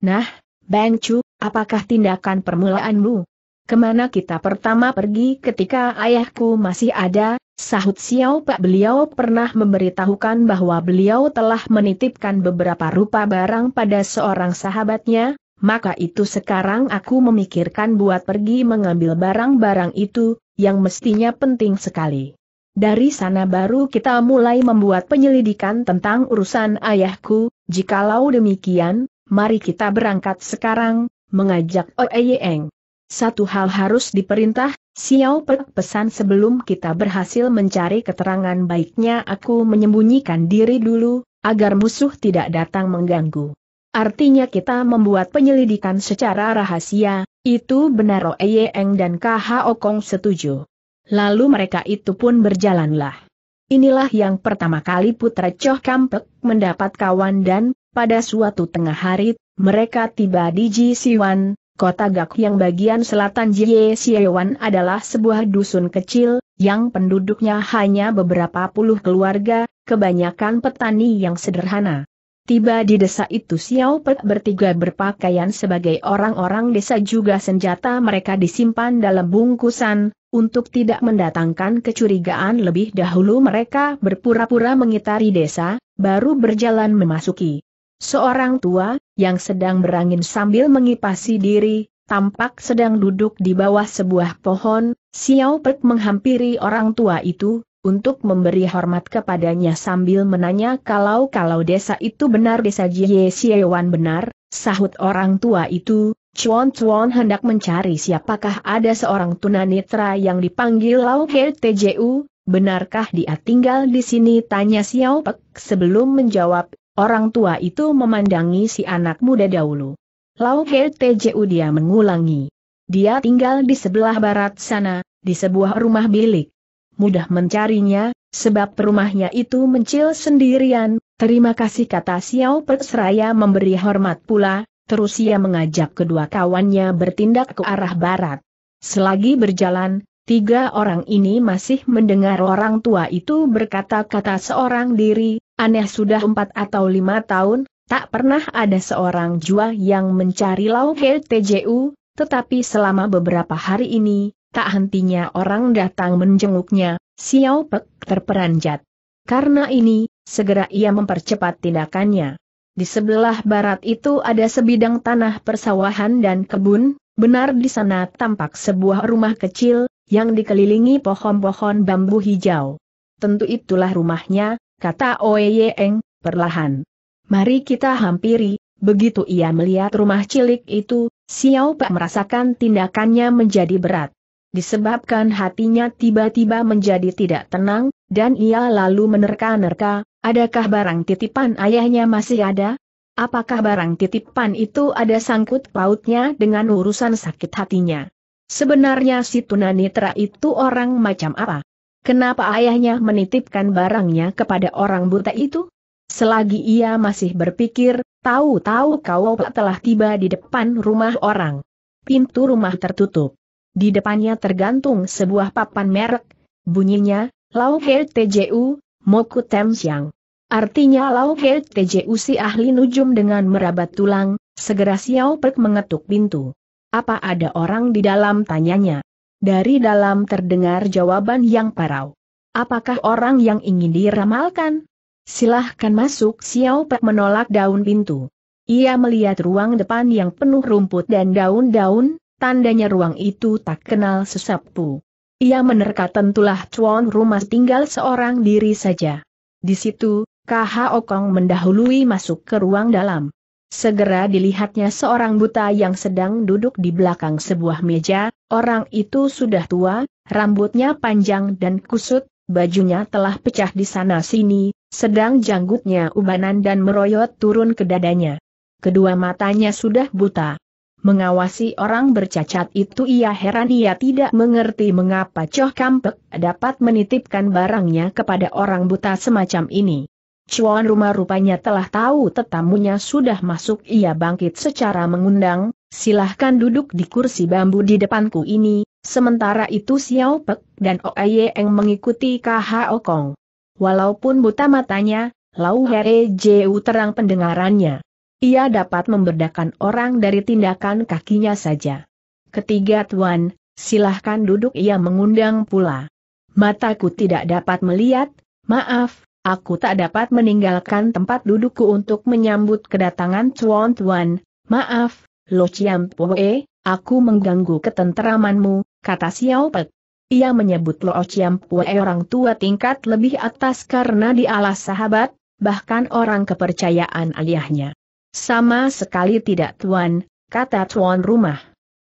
nah, bengcu, apakah tindakan permulaanmu? Kemana kita pertama pergi ketika ayahku masih ada, sahut Xiao Pak beliau pernah memberitahukan bahwa beliau telah menitipkan beberapa rupa barang pada seorang sahabatnya, maka itu sekarang aku memikirkan buat pergi mengambil barang-barang itu, yang mestinya penting sekali. Dari sana baru kita mulai membuat penyelidikan tentang urusan ayahku, jikalau demikian, mari kita berangkat sekarang, mengajak Oeyeng. Satu hal harus diperintah, Xiao Pek pesan sebelum kita berhasil mencari keterangan baiknya aku menyembunyikan diri dulu, agar musuh tidak datang mengganggu. Artinya kita membuat penyelidikan secara rahasia, itu benar Oe Eng dan KH Kong setuju. Lalu mereka itu pun berjalanlah. Inilah yang pertama kali putra Choh Kampek mendapat kawan dan, pada suatu tengah hari, mereka tiba di Ji Siwan, Kota Gak yang bagian selatan Jie Siewan adalah sebuah dusun kecil, yang penduduknya hanya beberapa puluh keluarga, kebanyakan petani yang sederhana. Tiba di desa itu Xiao Pe bertiga berpakaian sebagai orang-orang desa juga senjata mereka disimpan dalam bungkusan, untuk tidak mendatangkan kecurigaan lebih dahulu mereka berpura-pura mengitari desa, baru berjalan memasuki. Seorang tua, yang sedang berangin sambil mengipasi diri, tampak sedang duduk di bawah sebuah pohon, Xiao Pek menghampiri orang tua itu, untuk memberi hormat kepadanya sambil menanya kalau-kalau desa itu benar desa Jie Xiewan benar, sahut orang tua itu, Chuan Chuan hendak mencari siapakah ada seorang tunanetra yang dipanggil Lau He Tju, benarkah dia tinggal di sini tanya Xiao Pek sebelum menjawab Orang tua itu memandangi si anak muda dahulu. Lau TJU dia mengulangi. Dia tinggal di sebelah barat sana, di sebuah rumah bilik. Mudah mencarinya, sebab rumahnya itu mencil sendirian, terima kasih kata Xiao Pek seraya memberi hormat pula, terus ia mengajak kedua kawannya bertindak ke arah barat. Selagi berjalan, tiga orang ini masih mendengar orang tua itu berkata-kata seorang diri, Aneh sudah empat atau lima tahun, tak pernah ada seorang jua yang mencari Lauke TJU, tetapi selama beberapa hari ini, tak hentinya orang datang menjenguknya, Xiao Pek terperanjat. Karena ini, segera ia mempercepat tindakannya. Di sebelah barat itu ada sebidang tanah persawahan dan kebun, benar di sana tampak sebuah rumah kecil, yang dikelilingi pohon-pohon bambu hijau. Tentu itulah rumahnya, kata Oeyeng, perlahan. Mari kita hampiri, begitu ia melihat rumah cilik itu, Xiao Pak merasakan tindakannya menjadi berat. Disebabkan hatinya tiba-tiba menjadi tidak tenang, dan ia lalu menerka-nerka, adakah barang titipan ayahnya masih ada? Apakah barang titipan itu ada sangkut pautnya dengan urusan sakit hatinya? Sebenarnya si tunanetra itu orang macam apa? Kenapa ayahnya menitipkan barangnya kepada orang buta itu? Selagi ia masih berpikir, tahu-tahu kau telah tiba di depan rumah orang. Pintu rumah tertutup. Di depannya tergantung sebuah papan merek. Bunyinya, Lau He TJU, Moku Tem Siang. Artinya Lau He TJU si ahli nujum dengan merabat tulang, segera Xiao Pek mengetuk pintu. Apa ada orang di dalam tanyanya? Dari dalam terdengar jawaban yang parau. Apakah orang yang ingin diramalkan? Silahkan masuk Xiao Pek menolak daun pintu. Ia melihat ruang depan yang penuh rumput dan daun-daun, tandanya ruang itu tak kenal sesapu. Ia menerka tentulah cuan rumah tinggal seorang diri saja. Di situ, KH Okong mendahului masuk ke ruang dalam. Segera dilihatnya seorang buta yang sedang duduk di belakang sebuah meja, Orang itu sudah tua, rambutnya panjang dan kusut, bajunya telah pecah di sana-sini, sedang janggutnya ubanan dan meroyot turun ke dadanya. Kedua matanya sudah buta. Mengawasi orang bercacat itu ia heran ia tidak mengerti mengapa Coh Kampek dapat menitipkan barangnya kepada orang buta semacam ini. Cuan rumah rupanya telah tahu tetamunya sudah masuk ia bangkit secara mengundang, silahkan duduk di kursi bambu di depanku ini, sementara itu Xiao Pek dan Oye Eng mengikuti KHO Kong. Walaupun buta matanya, Lau Here Jeu terang pendengarannya. Ia dapat memberdakan orang dari tindakan kakinya saja. Ketiga tuan, silahkan duduk ia mengundang pula. Mataku tidak dapat melihat, maaf, aku tak dapat meninggalkan tempat dudukku untuk menyambut kedatangan Chuan Tuan, maaf, Lo Chiam Poe, aku mengganggu ketenteramanmu, kata Xiao Pe. Ia menyebut Lo Chiam Poe orang tua tingkat lebih atas karena dialah sahabat, bahkan orang kepercayaan ayahnya. Sama sekali tidak tuan, kata tuan rumah.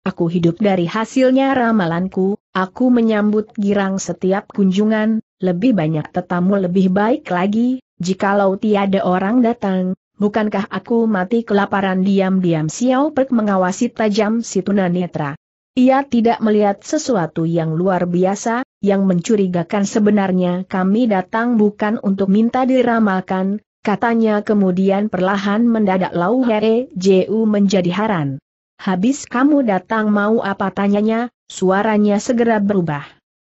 Aku hidup dari hasilnya ramalanku, aku menyambut girang setiap kunjungan, lebih banyak tetamu lebih baik lagi, jikalau tiada orang datang, bukankah aku mati kelaparan diam-diam Xiao Pek mengawasi tajam si tunanetra. Ia tidak melihat sesuatu yang luar biasa, yang mencurigakan sebenarnya kami datang bukan untuk minta diramalkan, katanya kemudian perlahan mendadak Lau Here Ju menjadi haran. Habis kamu datang mau apa tanyanya, suaranya segera berubah.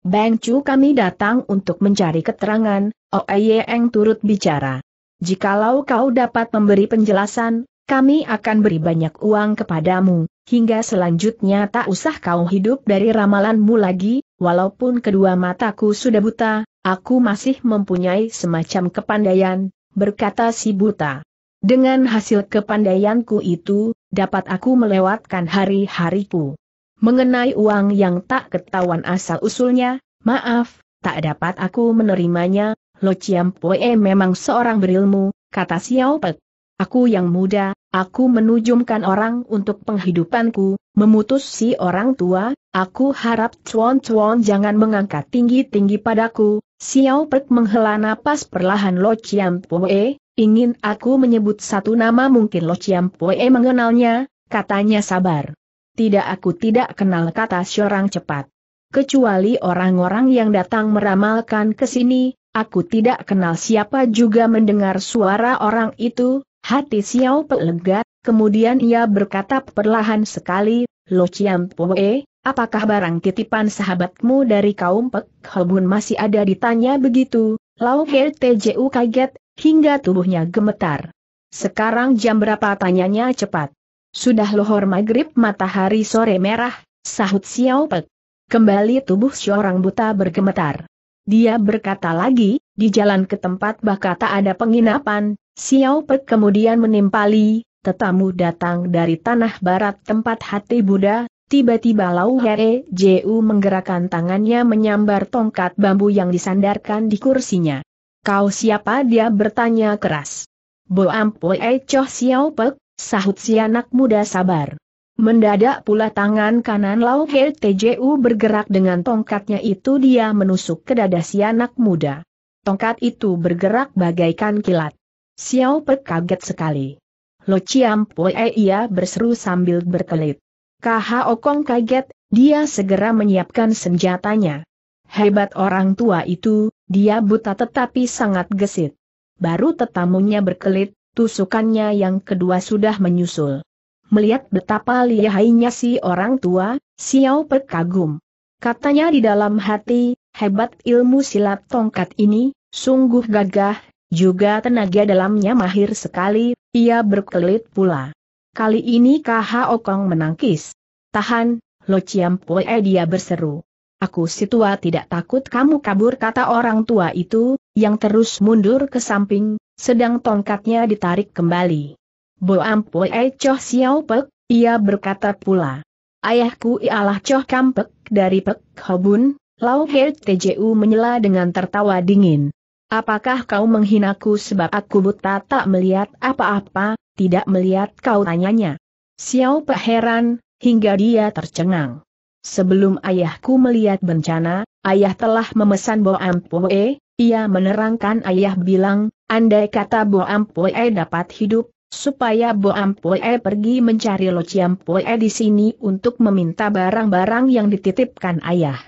Bang Chu kami datang untuk mencari keterangan, Oe oh Yeng turut bicara. Jikalau kau dapat memberi penjelasan, kami akan beri banyak uang kepadamu, hingga selanjutnya tak usah kau hidup dari ramalanmu lagi, walaupun kedua mataku sudah buta, aku masih mempunyai semacam kepandaian, berkata si buta. Dengan hasil kepandaianku itu, dapat aku melewatkan hari-hariku. Mengenai uang yang tak ketahuan asal-usulnya, maaf, tak dapat aku menerimanya, Lo Chiam Poe memang seorang berilmu, kata Xiao Pek. Aku yang muda, aku menujumkan orang untuk penghidupanku, memutus si orang tua, aku harap cuan-cuan jangan mengangkat tinggi-tinggi padaku, Xiao Pek menghela napas perlahan Lo Chiam Poe, ingin aku menyebut satu nama mungkin Lo Chiam Poe mengenalnya, katanya sabar. Tidak aku tidak kenal kata seorang cepat. Kecuali orang-orang yang datang meramalkan ke sini, aku tidak kenal siapa juga mendengar suara orang itu, hati Xiao Pe lega, kemudian ia berkata perlahan sekali, Lo Chiam Poe, apakah barang titipan sahabatmu dari kaum Pek Kalaupun masih ada ditanya begitu, Lau He Tju kaget, hingga tubuhnya gemetar. Sekarang jam berapa tanyanya cepat. Sudah lohor maghrib matahari sore merah, sahut Xiao Pek. Kembali tubuh seorang buta bergemetar. Dia berkata lagi, di jalan ke tempat bakata ada penginapan, Xiao Pek kemudian menimpali, tetamu datang dari tanah barat tempat hati Buddha, tiba-tiba Lau Here Ju menggerakkan tangannya menyambar tongkat bambu yang disandarkan di kursinya. Kau siapa dia bertanya keras. Bo Ampue Xiao Pek, Sahut si anak muda sabar. Mendadak pula tangan kanan Lau He Tju bergerak dengan tongkatnya itu dia menusuk ke dada si anak muda. Tongkat itu bergerak bagaikan kilat. Xiao Pek kaget sekali. Lo Chiam Poe ia berseru sambil berkelit. Kha Okong kaget, dia segera menyiapkan senjatanya. Hebat orang tua itu, dia buta tetapi sangat gesit. Baru tetamunya berkelit, tusukannya yang kedua sudah menyusul. Melihat betapa lihainya si orang tua, Xiao Pe kagum. Katanya di dalam hati, hebat ilmu silat tongkat ini, sungguh gagah, juga tenaga dalamnya mahir sekali, ia berkelit pula. Kali ini Kha Okong menangkis. Tahan, Lo Chiam Poe dia berseru. Aku si tua tidak takut kamu kabur kata orang tua itu, yang terus mundur ke samping, sedang tongkatnya ditarik kembali. Bo ampue Choh Xiao Pek, ia berkata pula. Ayahku ialah Choh Kampek dari Pek Hobun, Lau He TJU menyela dengan tertawa dingin. Apakah kau menghinaku sebab aku buta tak melihat apa-apa, tidak melihat kau tanyanya. Xiao Pek heran, hingga dia tercengang. Sebelum ayahku melihat bencana, ayah telah memesan Bo Ampoe, ia menerangkan ayah bilang, andai kata Bo Ampoe dapat hidup, supaya Bo Ampoe pergi mencari Lo Ciampoe di sini untuk meminta barang-barang yang dititipkan ayah.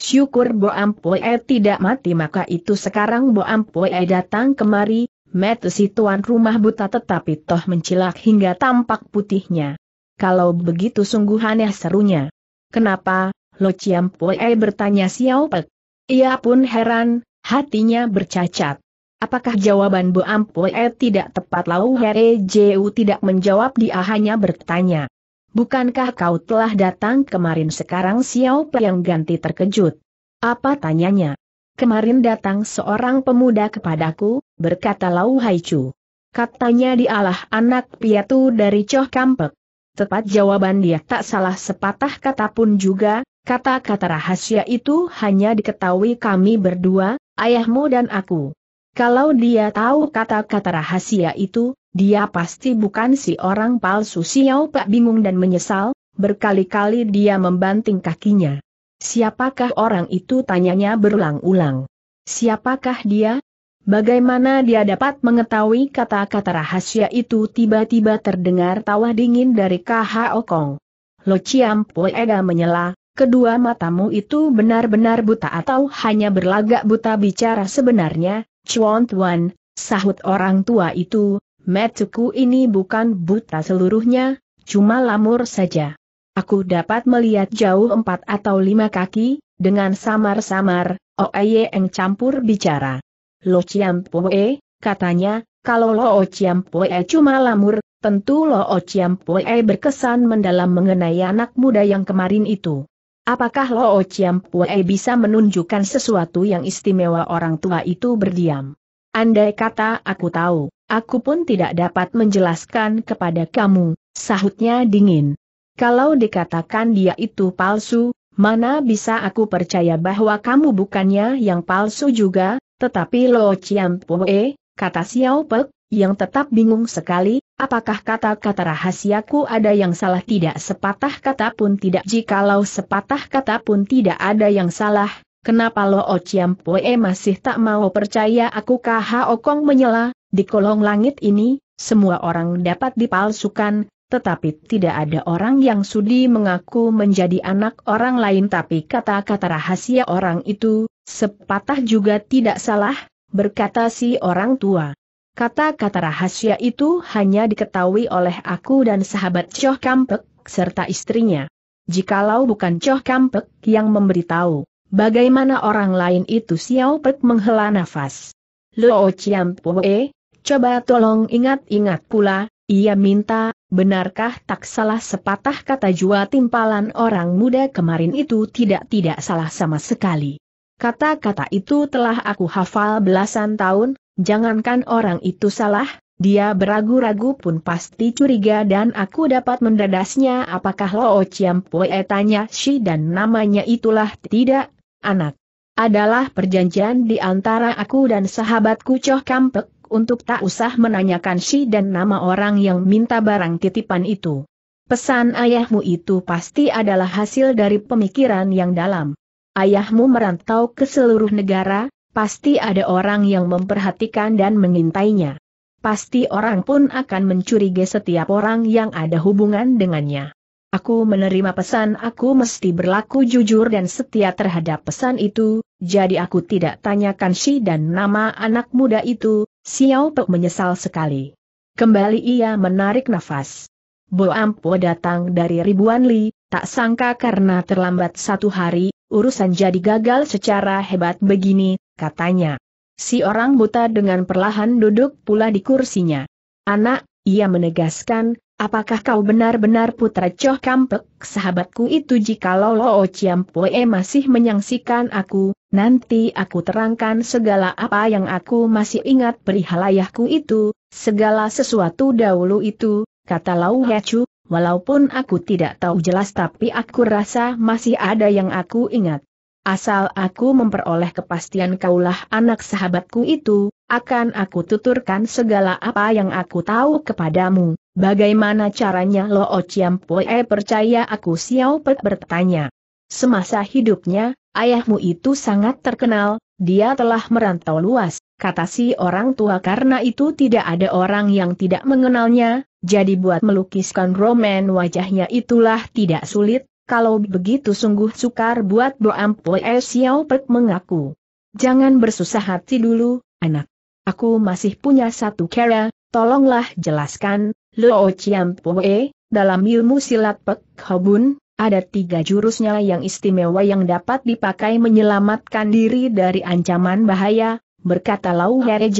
Syukur Bo Ampoe tidak mati maka itu sekarang Bo Ampoe datang kemari, metu si tuan rumah buta tetapi toh mencilak hingga tampak putihnya. Kalau begitu sungguh aneh serunya. Kenapa, Lo Chiam Pue bertanya Xiao Pek. Ia pun heran, hatinya bercacat. Apakah jawaban Bu Ampue tidak tepat Lau Here Jiu tidak menjawab dia hanya bertanya. Bukankah kau telah datang kemarin sekarang Xiao Pe yang ganti terkejut. Apa tanyanya? Kemarin datang seorang pemuda kepadaku, berkata Lau Haichu. Katanya dialah anak piatu dari Choh Kampek. Tepat jawaban dia tak salah sepatah kata pun juga, kata-kata rahasia itu hanya diketahui kami berdua, ayahmu dan aku. Kalau dia tahu kata-kata rahasia itu, dia pasti bukan si orang palsu Xiao Pak bingung dan menyesal, berkali-kali dia membanting kakinya. Siapakah orang itu tanyanya berulang-ulang. Siapakah dia, Bagaimana dia dapat mengetahui kata-kata rahasia itu tiba-tiba terdengar tawa dingin dari K.H. Okong. Lo Chiam Ega menyela, kedua matamu itu benar-benar buta atau hanya berlagak buta bicara sebenarnya, Chuan Tuan, sahut orang tua itu, metuku ini bukan buta seluruhnya, cuma lamur saja. Aku dapat melihat jauh empat atau lima kaki, dengan samar-samar, Oeyeng campur bicara. Lo Chiampoe, katanya, kalau Lo Chiampoe cuma lamur, tentu Lo Chiampoe berkesan mendalam mengenai anak muda yang kemarin itu. Apakah Lo Chiampoe bisa menunjukkan sesuatu yang istimewa orang tua itu berdiam? Andai kata aku tahu, aku pun tidak dapat menjelaskan kepada kamu, sahutnya dingin. Kalau dikatakan dia itu palsu, mana bisa aku percaya bahwa kamu bukannya yang palsu juga, tetapi Lo Chiam Pue, kata Xiao Pek, yang tetap bingung sekali, apakah kata-kata rahasiaku ada yang salah tidak sepatah kata pun tidak jikalau sepatah kata pun tidak ada yang salah, kenapa Lo Chiam Pue masih tak mau percaya aku KHO Okong menyela, di kolong langit ini, semua orang dapat dipalsukan, tetapi tidak ada orang yang sudi mengaku menjadi anak orang lain tapi kata-kata rahasia orang itu, Sepatah juga tidak salah, berkata si orang tua. Kata-kata rahasia itu hanya diketahui oleh aku dan sahabat Choh Kampek, serta istrinya. Jikalau bukan Choh Kampek yang memberitahu, bagaimana orang lain itu Xiao Pek menghela nafas. Luo Chiam Pue, coba tolong ingat-ingat pula, ia minta, benarkah tak salah sepatah kata jua timpalan orang muda kemarin itu tidak-tidak salah sama sekali. Kata-kata itu telah aku hafal belasan tahun, jangankan orang itu salah, dia beragu-ragu pun pasti curiga dan aku dapat mendadasnya apakah Lo Chiampoe tanya si dan namanya itulah tidak, anak. Adalah perjanjian di antara aku dan sahabatku Choh Kampek untuk tak usah menanyakan si dan nama orang yang minta barang titipan itu. Pesan ayahmu itu pasti adalah hasil dari pemikiran yang dalam ayahmu merantau ke seluruh negara, pasti ada orang yang memperhatikan dan mengintainya. Pasti orang pun akan mencurigai setiap orang yang ada hubungan dengannya. Aku menerima pesan aku mesti berlaku jujur dan setia terhadap pesan itu, jadi aku tidak tanyakan si dan nama anak muda itu, Xiao Pek menyesal sekali. Kembali ia menarik nafas. Bo Ampo datang dari ribuan li, tak sangka karena terlambat satu hari urusan jadi gagal secara hebat begini, katanya. Si orang buta dengan perlahan duduk pula di kursinya. Anak, ia menegaskan, apakah kau benar-benar putra Choh Kampek, sahabatku itu jikalau Lo Poe masih menyaksikan aku, nanti aku terangkan segala apa yang aku masih ingat perihal ayahku itu, segala sesuatu dahulu itu, kata Lau Hechu, Walaupun aku tidak tahu jelas tapi aku rasa masih ada yang aku ingat. Asal aku memperoleh kepastian kaulah anak sahabatku itu, akan aku tuturkan segala apa yang aku tahu kepadamu. Bagaimana caranya Lo Chiam Poe percaya aku Xiao Pe bertanya. Semasa hidupnya, ayahmu itu sangat terkenal, dia telah merantau luas, kata si orang tua karena itu tidak ada orang yang tidak mengenalnya, jadi buat melukiskan roman wajahnya itulah tidak sulit, kalau begitu sungguh sukar buat Bo Poe Xiao Pek mengaku. Jangan bersusah hati dulu, anak. Aku masih punya satu kera, tolonglah jelaskan, Luo Chiam Poe, dalam ilmu silat Pek Hobun, ada tiga jurusnya yang istimewa yang dapat dipakai menyelamatkan diri dari ancaman bahaya, berkata Lau Here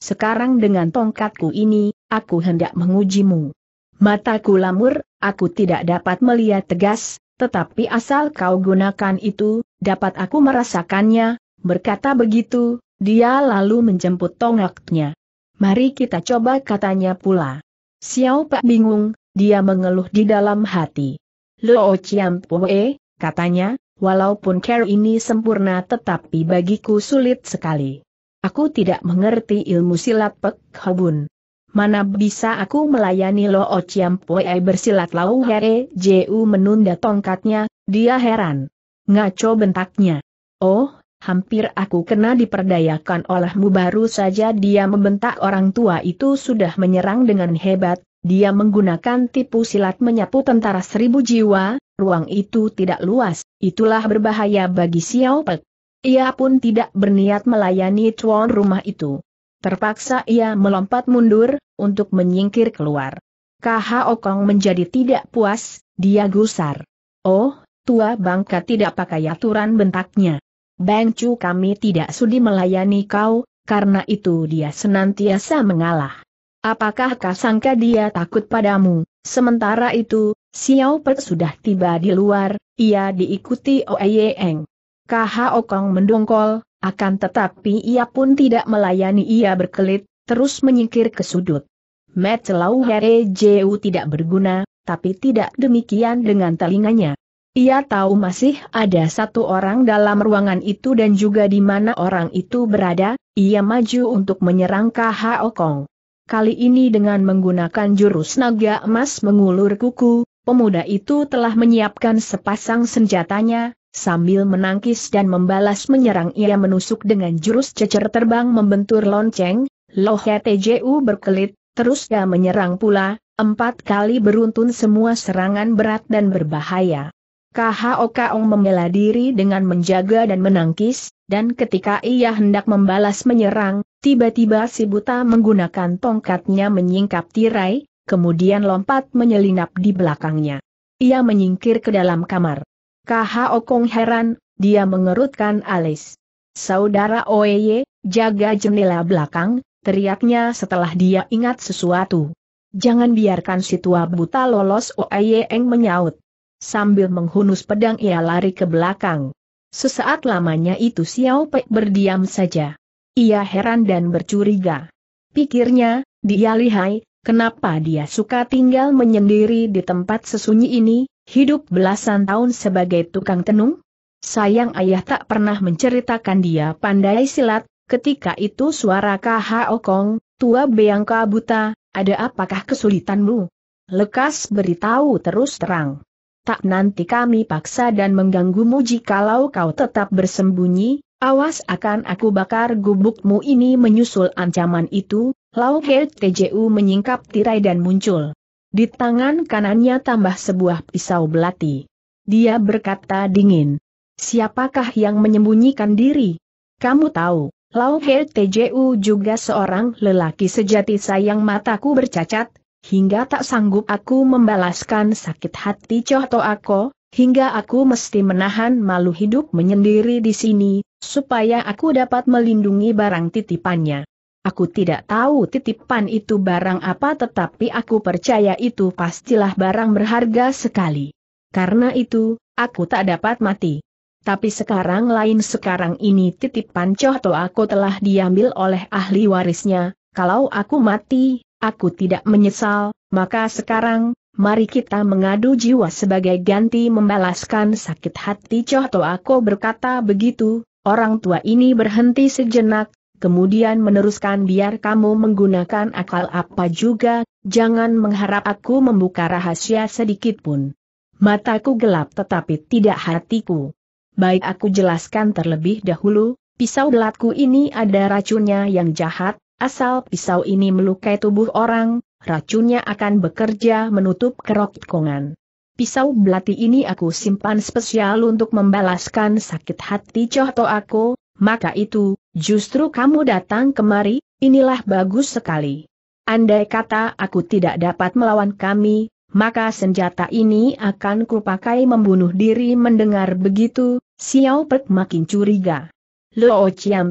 sekarang dengan tongkatku ini, aku hendak mengujimu. Mataku lamur, aku tidak dapat melihat tegas, tetapi asal kau gunakan itu, dapat aku merasakannya, berkata begitu, dia lalu menjemput tongaknya. Mari kita coba katanya pula. Xiao Pak bingung, dia mengeluh di dalam hati. Lo Chiam Pue, katanya, walaupun care ini sempurna tetapi bagiku sulit sekali. Aku tidak mengerti ilmu silat Pek Hobun. Mana bisa aku melayani Lo Ociam oh poe bersilat Lau Hee Ju menunda tongkatnya, dia heran. Ngaco bentaknya. Oh, hampir aku kena diperdayakan olehmu baru saja dia membentak orang tua itu sudah menyerang dengan hebat, dia menggunakan tipu silat menyapu tentara seribu jiwa, ruang itu tidak luas, itulah berbahaya bagi Xiao Pek. Ia pun tidak berniat melayani tuan rumah itu. Terpaksa ia melompat mundur, untuk menyingkir keluar. Kaha Okong menjadi tidak puas, dia gusar. Oh, tua bangka tidak pakai aturan bentaknya. Bang Chu kami tidak sudi melayani kau, karena itu dia senantiasa mengalah. Apakah kau sangka dia takut padamu? Sementara itu, Xiao Pet sudah tiba di luar, ia diikuti Oeyeng. Kaha Okong mendongkol, akan tetapi ia pun tidak melayani ia berkelit, terus menyingkir ke sudut. Metlau Hereju tidak berguna, tapi tidak demikian dengan telinganya. Ia tahu masih ada satu orang dalam ruangan itu dan juga di mana orang itu berada, ia maju untuk menyerang KHO Kong. Kali ini dengan menggunakan jurus naga emas mengulur kuku, pemuda itu telah menyiapkan sepasang senjatanya, Sambil menangkis dan membalas menyerang ia menusuk dengan jurus cecer terbang membentur lonceng, Lohe TJU berkelit, terus ia menyerang pula, empat kali beruntun semua serangan berat dan berbahaya. KHO Okaong membela diri dengan menjaga dan menangkis, dan ketika ia hendak membalas menyerang, tiba-tiba si buta menggunakan tongkatnya menyingkap tirai, kemudian lompat menyelinap di belakangnya. Ia menyingkir ke dalam kamar. Kaha Kong heran, dia mengerutkan alis. Saudara Oeye, jaga jendela belakang, teriaknya setelah dia ingat sesuatu. Jangan biarkan si tua buta lolos Oeye Eng menyaut. Sambil menghunus pedang ia lari ke belakang. Sesaat lamanya itu Xiao Pei berdiam saja. Ia heran dan bercuriga. Pikirnya, dia lihai, kenapa dia suka tinggal menyendiri di tempat sesunyi ini, hidup belasan tahun sebagai tukang tenung? Sayang ayah tak pernah menceritakan dia pandai silat, ketika itu suara KHO Kong, tua Beangka buta, ada apakah kesulitanmu? Lekas beritahu terus terang. Tak nanti kami paksa dan mengganggumu jikalau kau tetap bersembunyi, awas akan aku bakar gubukmu ini menyusul ancaman itu, Lau He Tju menyingkap tirai dan muncul. Di tangan kanannya tambah sebuah pisau belati. Dia berkata dingin. Siapakah yang menyembunyikan diri? Kamu tahu, Lau He Tju juga seorang lelaki sejati sayang mataku bercacat, hingga tak sanggup aku membalaskan sakit hati Cohto Ako, hingga aku mesti menahan malu hidup menyendiri di sini, supaya aku dapat melindungi barang titipannya. Aku tidak tahu titipan itu barang apa tetapi aku percaya itu pastilah barang berharga sekali. Karena itu, aku tak dapat mati. Tapi sekarang lain sekarang ini titipan Cohto aku telah diambil oleh ahli warisnya, kalau aku mati, aku tidak menyesal, maka sekarang, mari kita mengadu jiwa sebagai ganti membalaskan sakit hati Cohto aku berkata begitu, orang tua ini berhenti sejenak, kemudian meneruskan biar kamu menggunakan akal apa juga, jangan mengharap aku membuka rahasia sedikit pun. Mataku gelap tetapi tidak hatiku. Baik aku jelaskan terlebih dahulu, pisau belatku ini ada racunnya yang jahat, asal pisau ini melukai tubuh orang, racunnya akan bekerja menutup kerokkongan. Pisau belati ini aku simpan spesial untuk membalaskan sakit hati cohto aku, maka itu, justru kamu datang kemari, inilah bagus sekali. Andai kata aku tidak dapat melawan kami, maka senjata ini akan kupakai membunuh diri mendengar begitu, Xiao Pek makin curiga. Lo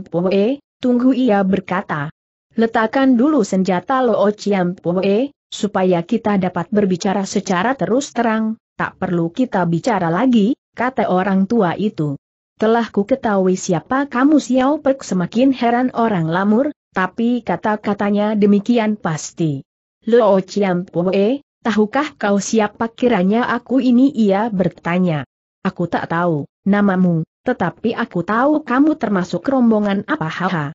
Poe, tunggu ia berkata. Letakkan dulu senjata Lo Poe, supaya kita dapat berbicara secara terus terang, tak perlu kita bicara lagi, kata orang tua itu. Telah ku ketahui siapa kamu Xiao Pek semakin heran orang lamur, tapi kata-katanya demikian pasti. Lo Chiam Pue, tahukah kau siapa kiranya aku ini ia bertanya. Aku tak tahu, namamu, tetapi aku tahu kamu termasuk rombongan apa haha.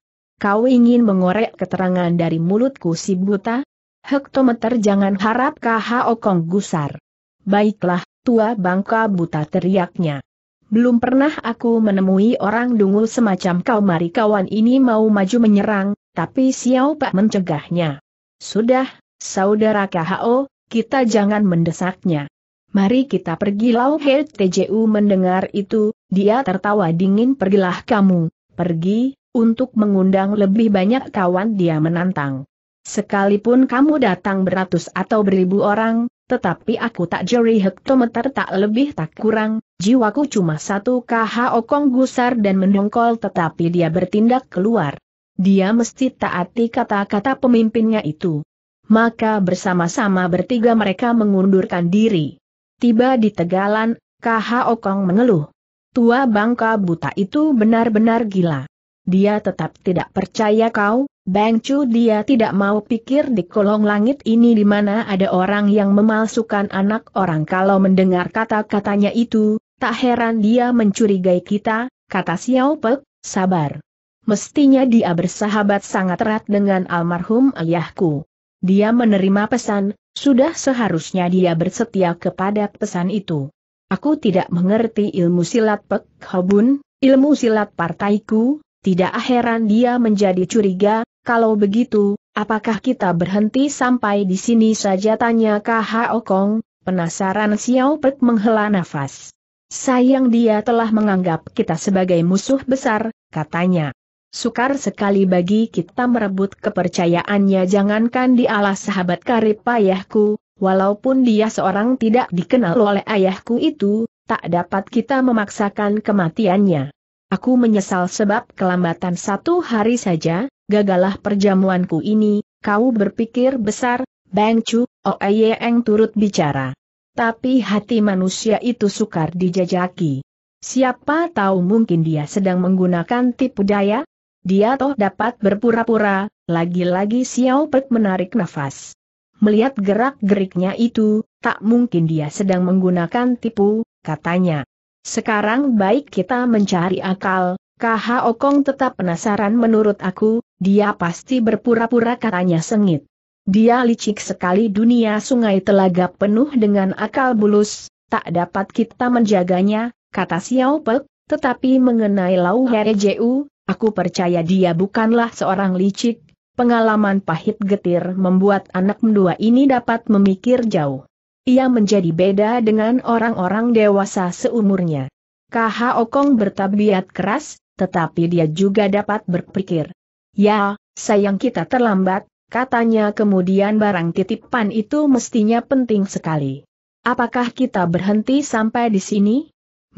Kau ingin mengorek keterangan dari mulutku si buta? Hektometer jangan harap kaha Okong gusar. Baiklah, tua bangka buta teriaknya. Belum pernah aku menemui orang dungu semacam kau mari kawan ini mau maju menyerang, tapi Xiao Pak mencegahnya. Sudah, saudara KHO, kita jangan mendesaknya. Mari kita pergi Lau He TJU mendengar itu, dia tertawa dingin pergilah kamu, pergi, untuk mengundang lebih banyak kawan dia menantang. Sekalipun kamu datang beratus atau beribu orang, tetapi aku tak jeri hektometer tak lebih tak kurang, jiwaku cuma satu kh okong gusar dan mendongkol tetapi dia bertindak keluar. Dia mesti taati kata-kata pemimpinnya itu. Maka bersama-sama bertiga mereka mengundurkan diri. Tiba di tegalan, KH Okong mengeluh. Tua bangka buta itu benar-benar gila. Dia tetap tidak percaya kau, Bang Chu dia tidak mau pikir di kolong langit ini di mana ada orang yang memalsukan anak orang kalau mendengar kata-katanya itu, tak heran dia mencurigai kita, kata Xiao Pek, sabar. Mestinya dia bersahabat sangat erat dengan almarhum ayahku. Dia menerima pesan, sudah seharusnya dia bersetia kepada pesan itu. Aku tidak mengerti ilmu silat Pek Hobun, ilmu silat partaiku, tidak heran dia menjadi curiga, kalau begitu, apakah kita berhenti sampai di sini saja tanya KH Okong, penasaran Xiao Pek menghela nafas. Sayang dia telah menganggap kita sebagai musuh besar, katanya. Sukar sekali bagi kita merebut kepercayaannya jangankan di alas sahabat karib ayahku, walaupun dia seorang tidak dikenal oleh ayahku itu, tak dapat kita memaksakan kematiannya. Aku menyesal sebab kelambatan satu hari saja, gagalah perjamuanku ini, kau berpikir besar, Bang Chu, Oeyeng oh turut bicara. Tapi hati manusia itu sukar dijajaki. Siapa tahu mungkin dia sedang menggunakan tipu daya? Dia toh dapat berpura-pura, lagi-lagi Xiao Pek menarik nafas. Melihat gerak-geriknya itu, tak mungkin dia sedang menggunakan tipu, katanya. Sekarang baik kita mencari akal, KH Okong tetap penasaran menurut aku, dia pasti berpura-pura katanya sengit. Dia licik sekali dunia sungai telaga penuh dengan akal bulus, tak dapat kita menjaganya, kata Xiao Pek, tetapi mengenai Lau Herejeu, aku percaya dia bukanlah seorang licik, pengalaman pahit getir membuat anak mendua ini dapat memikir jauh. Ia menjadi beda dengan orang-orang dewasa seumurnya. KH Okong bertabiat keras, tetapi dia juga dapat berpikir. Ya, sayang kita terlambat, katanya kemudian barang titipan itu mestinya penting sekali. Apakah kita berhenti sampai di sini?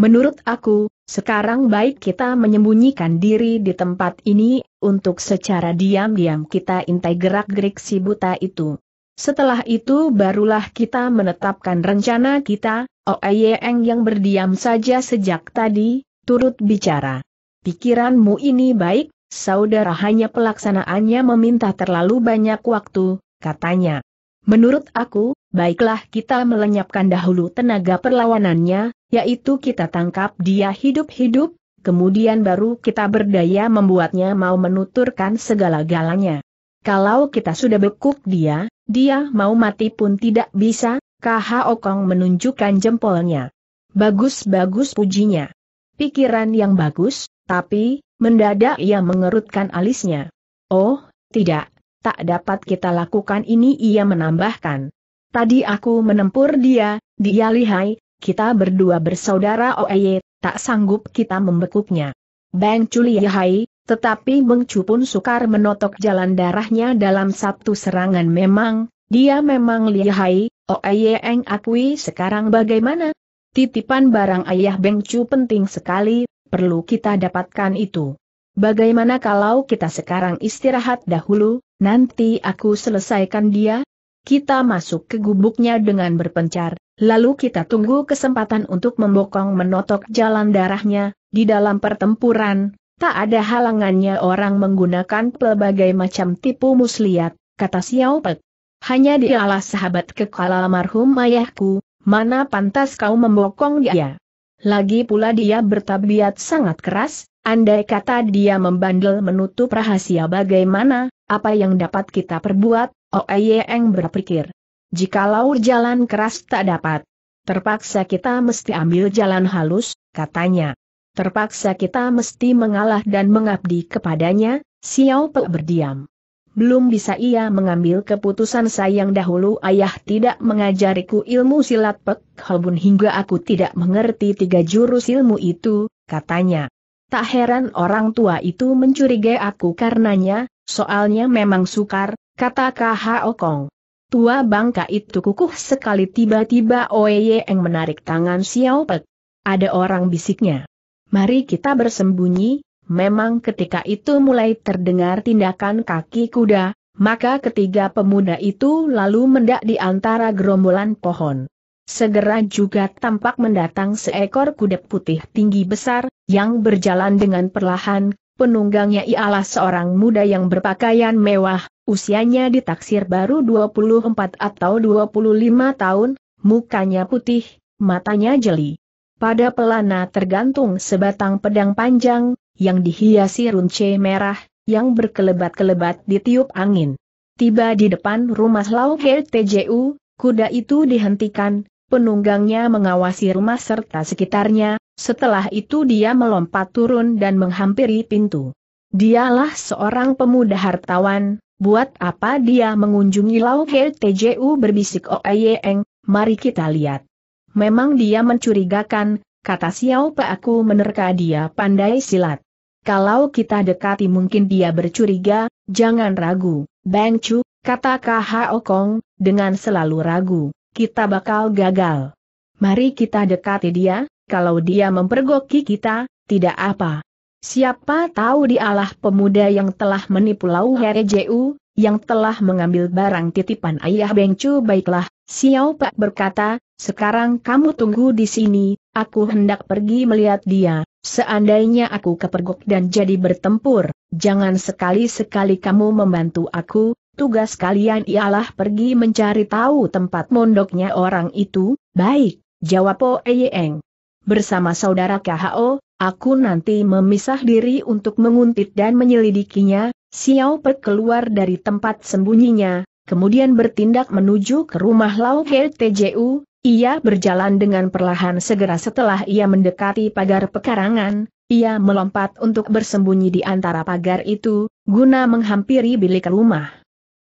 Menurut aku, sekarang baik kita menyembunyikan diri di tempat ini, untuk secara diam-diam kita intai gerak-gerik si buta itu. Setelah itu barulah kita menetapkan rencana kita, Oeyeng oh yang berdiam saja sejak tadi, turut bicara. Pikiranmu ini baik, saudara hanya pelaksanaannya meminta terlalu banyak waktu, katanya. Menurut aku, baiklah kita melenyapkan dahulu tenaga perlawanannya, yaitu kita tangkap dia hidup-hidup, kemudian baru kita berdaya membuatnya mau menuturkan segala galanya. Kalau kita sudah bekuk dia, dia mau mati pun tidak bisa, KH Okong menunjukkan jempolnya. Bagus-bagus pujinya. Pikiran yang bagus, tapi, mendadak ia mengerutkan alisnya. Oh, tidak, tak dapat kita lakukan ini ia menambahkan. Tadi aku menempur dia, dia lihai, kita berdua bersaudara Oeye, tak sanggup kita membekuknya. Bang Chuli Yahai, tetapi Chu pun sukar menotok jalan darahnya dalam satu serangan memang, dia memang lihai, Oh ayeng akui sekarang bagaimana? Titipan barang ayah Bengcu penting sekali, perlu kita dapatkan itu. Bagaimana kalau kita sekarang istirahat dahulu, nanti aku selesaikan dia? Kita masuk ke gubuknya dengan berpencar, lalu kita tunggu kesempatan untuk membokong menotok jalan darahnya, di dalam pertempuran, Tak ada halangannya orang menggunakan pelbagai macam tipu muslihat, kata Xiao Pek. Hanya dialah sahabat kekal almarhum ayahku, mana pantas kau membokong dia. Lagi pula dia bertabiat sangat keras, andai kata dia membandel menutup rahasia bagaimana, apa yang dapat kita perbuat, eng berpikir. Jikalau jalan keras tak dapat, terpaksa kita mesti ambil jalan halus, katanya. Terpaksa kita mesti mengalah dan mengabdi kepadanya, Xiao Pe berdiam. Belum bisa ia mengambil keputusan sayang dahulu ayah tidak mengajariku ilmu silat Pek Hobun hingga aku tidak mengerti tiga jurus ilmu itu, katanya. Tak heran orang tua itu mencurigai aku karenanya, soalnya memang sukar, kata KH Kong. Tua bangka itu kukuh sekali tiba-tiba Oye yang menarik tangan Xiao Pek. Ada orang bisiknya. Mari kita bersembunyi, memang ketika itu mulai terdengar tindakan kaki kuda, maka ketiga pemuda itu lalu mendak di antara gerombolan pohon. Segera juga tampak mendatang seekor kuda putih tinggi besar, yang berjalan dengan perlahan, penunggangnya ialah seorang muda yang berpakaian mewah, usianya ditaksir baru 24 atau 25 tahun, mukanya putih, matanya jeli. Pada pelana tergantung sebatang pedang panjang, yang dihiasi runce merah, yang berkelebat-kelebat di tiup angin. Tiba di depan rumah Lau TJU, kuda itu dihentikan, penunggangnya mengawasi rumah serta sekitarnya, setelah itu dia melompat turun dan menghampiri pintu. Dialah seorang pemuda hartawan, buat apa dia mengunjungi Lau TJU berbisik Oeyeng, oh, mari kita lihat. Memang dia mencurigakan, kata Xiao Pe aku menerka dia pandai silat. Kalau kita dekati mungkin dia bercuriga, jangan ragu, Bang Chu, kata KHO Kong, dengan selalu ragu, kita bakal gagal. Mari kita dekati dia, kalau dia mempergoki kita, tidak apa. Siapa tahu dialah pemuda yang telah menipu Lau Herejeu, yang telah mengambil barang titipan ayah Beng Chu baiklah, Xiao Pak berkata, sekarang kamu tunggu di sini, aku hendak pergi melihat dia, seandainya aku kepergok dan jadi bertempur, jangan sekali-sekali kamu membantu aku, tugas kalian ialah pergi mencari tahu tempat mondoknya orang itu, baik, jawab Po Eyeng. Bersama saudara KHO, aku nanti memisah diri untuk menguntit dan menyelidikinya, Xiao Pe keluar dari tempat sembunyinya, kemudian bertindak menuju ke rumah Lau He TJU, ia berjalan dengan perlahan segera setelah ia mendekati pagar pekarangan, ia melompat untuk bersembunyi di antara pagar itu, guna menghampiri bilik rumah.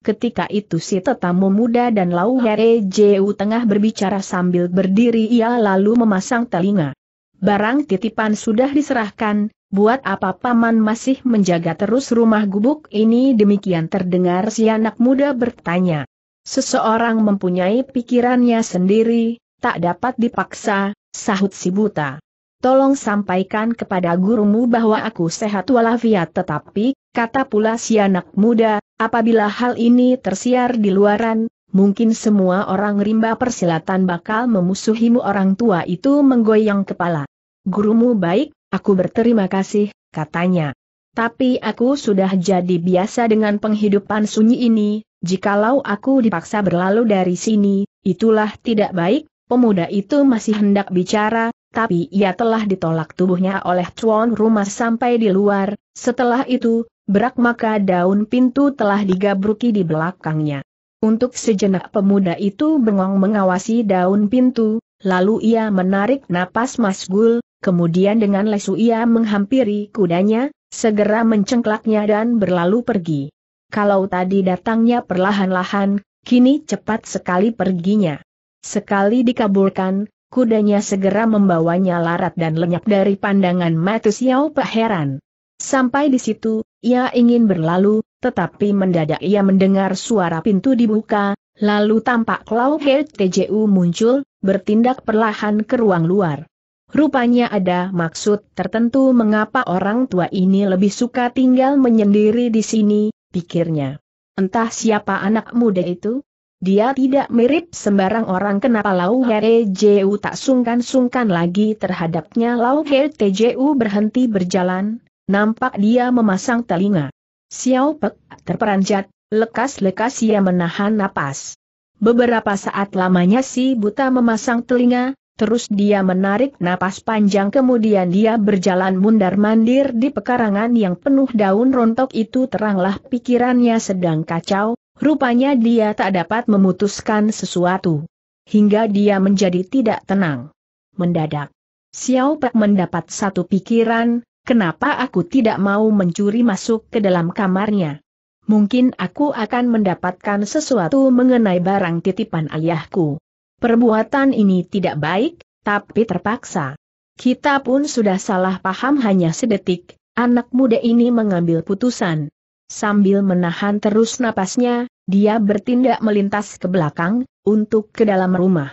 Ketika itu si tetamu muda dan Lau Here Jeu tengah berbicara sambil berdiri ia lalu memasang telinga. Barang titipan sudah diserahkan, buat apa paman masih menjaga terus rumah gubuk ini demikian terdengar si anak muda bertanya. Seseorang mempunyai pikirannya sendiri, tak dapat dipaksa, sahut si buta. Tolong sampaikan kepada gurumu bahwa aku sehat walafiat tetapi, kata pula si anak muda, apabila hal ini tersiar di luaran, mungkin semua orang rimba persilatan bakal memusuhimu orang tua itu menggoyang kepala. Gurumu baik, aku berterima kasih, katanya. Tapi aku sudah jadi biasa dengan penghidupan sunyi ini, Jikalau aku dipaksa berlalu dari sini, itulah tidak baik, pemuda itu masih hendak bicara, tapi ia telah ditolak tubuhnya oleh tuan rumah sampai di luar, setelah itu, berak maka daun pintu telah digabruki di belakangnya. Untuk sejenak pemuda itu bengong mengawasi daun pintu, lalu ia menarik napas masgul, kemudian dengan lesu ia menghampiri kudanya, segera mencengklaknya dan berlalu pergi. Kalau tadi datangnya perlahan-lahan, kini cepat sekali perginya. Sekali dikabulkan, kudanya segera membawanya larat dan lenyap dari pandangan mata Xiao Pak heran. Sampai di situ, ia ingin berlalu, tetapi mendadak ia mendengar suara pintu dibuka, lalu tampak Lau He TJU muncul, bertindak perlahan ke ruang luar. Rupanya ada maksud tertentu mengapa orang tua ini lebih suka tinggal menyendiri di sini, pikirnya. Entah siapa anak muda itu? Dia tidak mirip sembarang orang kenapa Lau Ju tak sungkan-sungkan lagi terhadapnya Lau Ju berhenti berjalan, nampak dia memasang telinga. Xiao Pek terperanjat, lekas-lekas ia menahan napas. Beberapa saat lamanya si buta memasang telinga, Terus dia menarik napas panjang kemudian dia berjalan mundar-mandir di pekarangan yang penuh daun rontok itu teranglah pikirannya sedang kacau, rupanya dia tak dapat memutuskan sesuatu. Hingga dia menjadi tidak tenang. Mendadak. Xiao Pe mendapat satu pikiran, kenapa aku tidak mau mencuri masuk ke dalam kamarnya. Mungkin aku akan mendapatkan sesuatu mengenai barang titipan ayahku. Perbuatan ini tidak baik, tapi terpaksa. Kita pun sudah salah paham hanya sedetik, anak muda ini mengambil putusan. Sambil menahan terus napasnya, dia bertindak melintas ke belakang, untuk ke dalam rumah.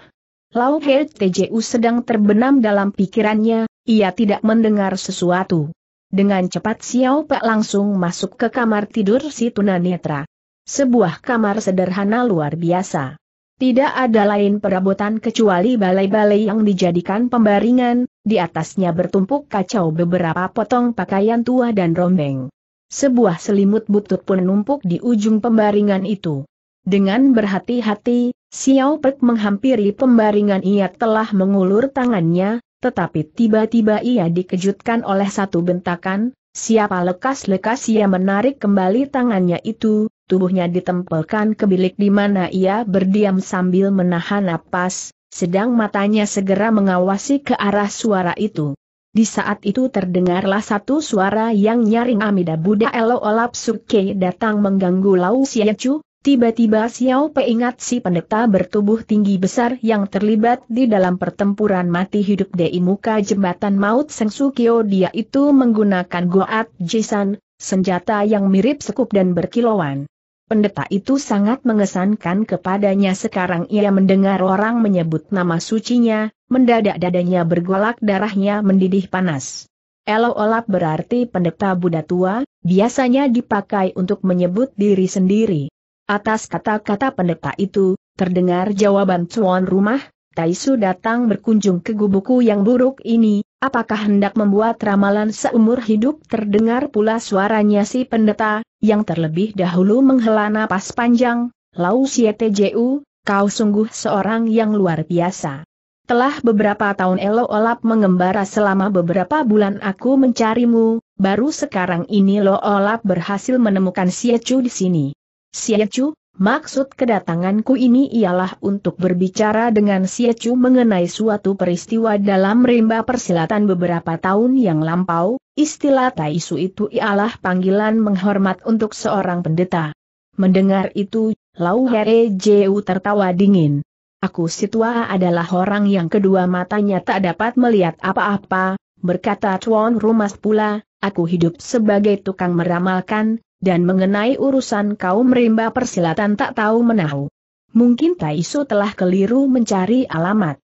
Lau He TJU sedang terbenam dalam pikirannya, ia tidak mendengar sesuatu. Dengan cepat Xiao Pak langsung masuk ke kamar tidur si tunanetra. Sebuah kamar sederhana luar biasa. Tidak ada lain perabotan kecuali balai-balai yang dijadikan pembaringan, di atasnya bertumpuk kacau beberapa potong pakaian tua dan rombeng. Sebuah selimut butut pun numpuk di ujung pembaringan itu. Dengan berhati-hati, Xiao Pek menghampiri pembaringan ia telah mengulur tangannya, tetapi tiba-tiba ia dikejutkan oleh satu bentakan, siapa lekas-lekas ia menarik kembali tangannya itu, tubuhnya ditempelkan ke bilik di mana ia berdiam sambil menahan napas, sedang matanya segera mengawasi ke arah suara itu. Di saat itu terdengarlah satu suara yang nyaring Amida Buddha Elo Olap Suke datang mengganggu Lau Siacu, tiba-tiba Xiao Pe ingat si pendeta bertubuh tinggi besar yang terlibat di dalam pertempuran mati hidup di muka jembatan maut Seng Sukyo dia itu menggunakan Goat Jisan, senjata yang mirip sekup dan berkilauan. Pendeta itu sangat mengesankan kepadanya sekarang ia mendengar orang menyebut nama sucinya, mendadak dadanya bergolak darahnya mendidih panas. Elo olap berarti pendeta Buddha tua, biasanya dipakai untuk menyebut diri sendiri. Atas kata-kata pendeta itu, terdengar jawaban Cuan rumah, Taisu datang berkunjung ke gubuku yang buruk ini, Apakah hendak membuat ramalan seumur hidup terdengar pula suaranya si pendeta, yang terlebih dahulu menghela napas panjang, Lau Sietejeu, kau sungguh seorang yang luar biasa. Telah beberapa tahun Elo Olap mengembara selama beberapa bulan aku mencarimu, baru sekarang ini Lo Olap berhasil menemukan Siecu di sini. Siecu, Maksud kedatanganku ini ialah untuk berbicara dengan Siacu mengenai suatu peristiwa dalam rimba persilatan beberapa tahun yang lampau, istilah Taisu itu ialah panggilan menghormat untuk seorang pendeta. Mendengar itu, Lau Here Jeu tertawa dingin. Aku situa adalah orang yang kedua matanya tak dapat melihat apa-apa, berkata Chuan Rumas pula, aku hidup sebagai tukang meramalkan, dan mengenai urusan kaum rimba persilatan tak tahu menahu. Mungkin Taiso telah keliru mencari alamat.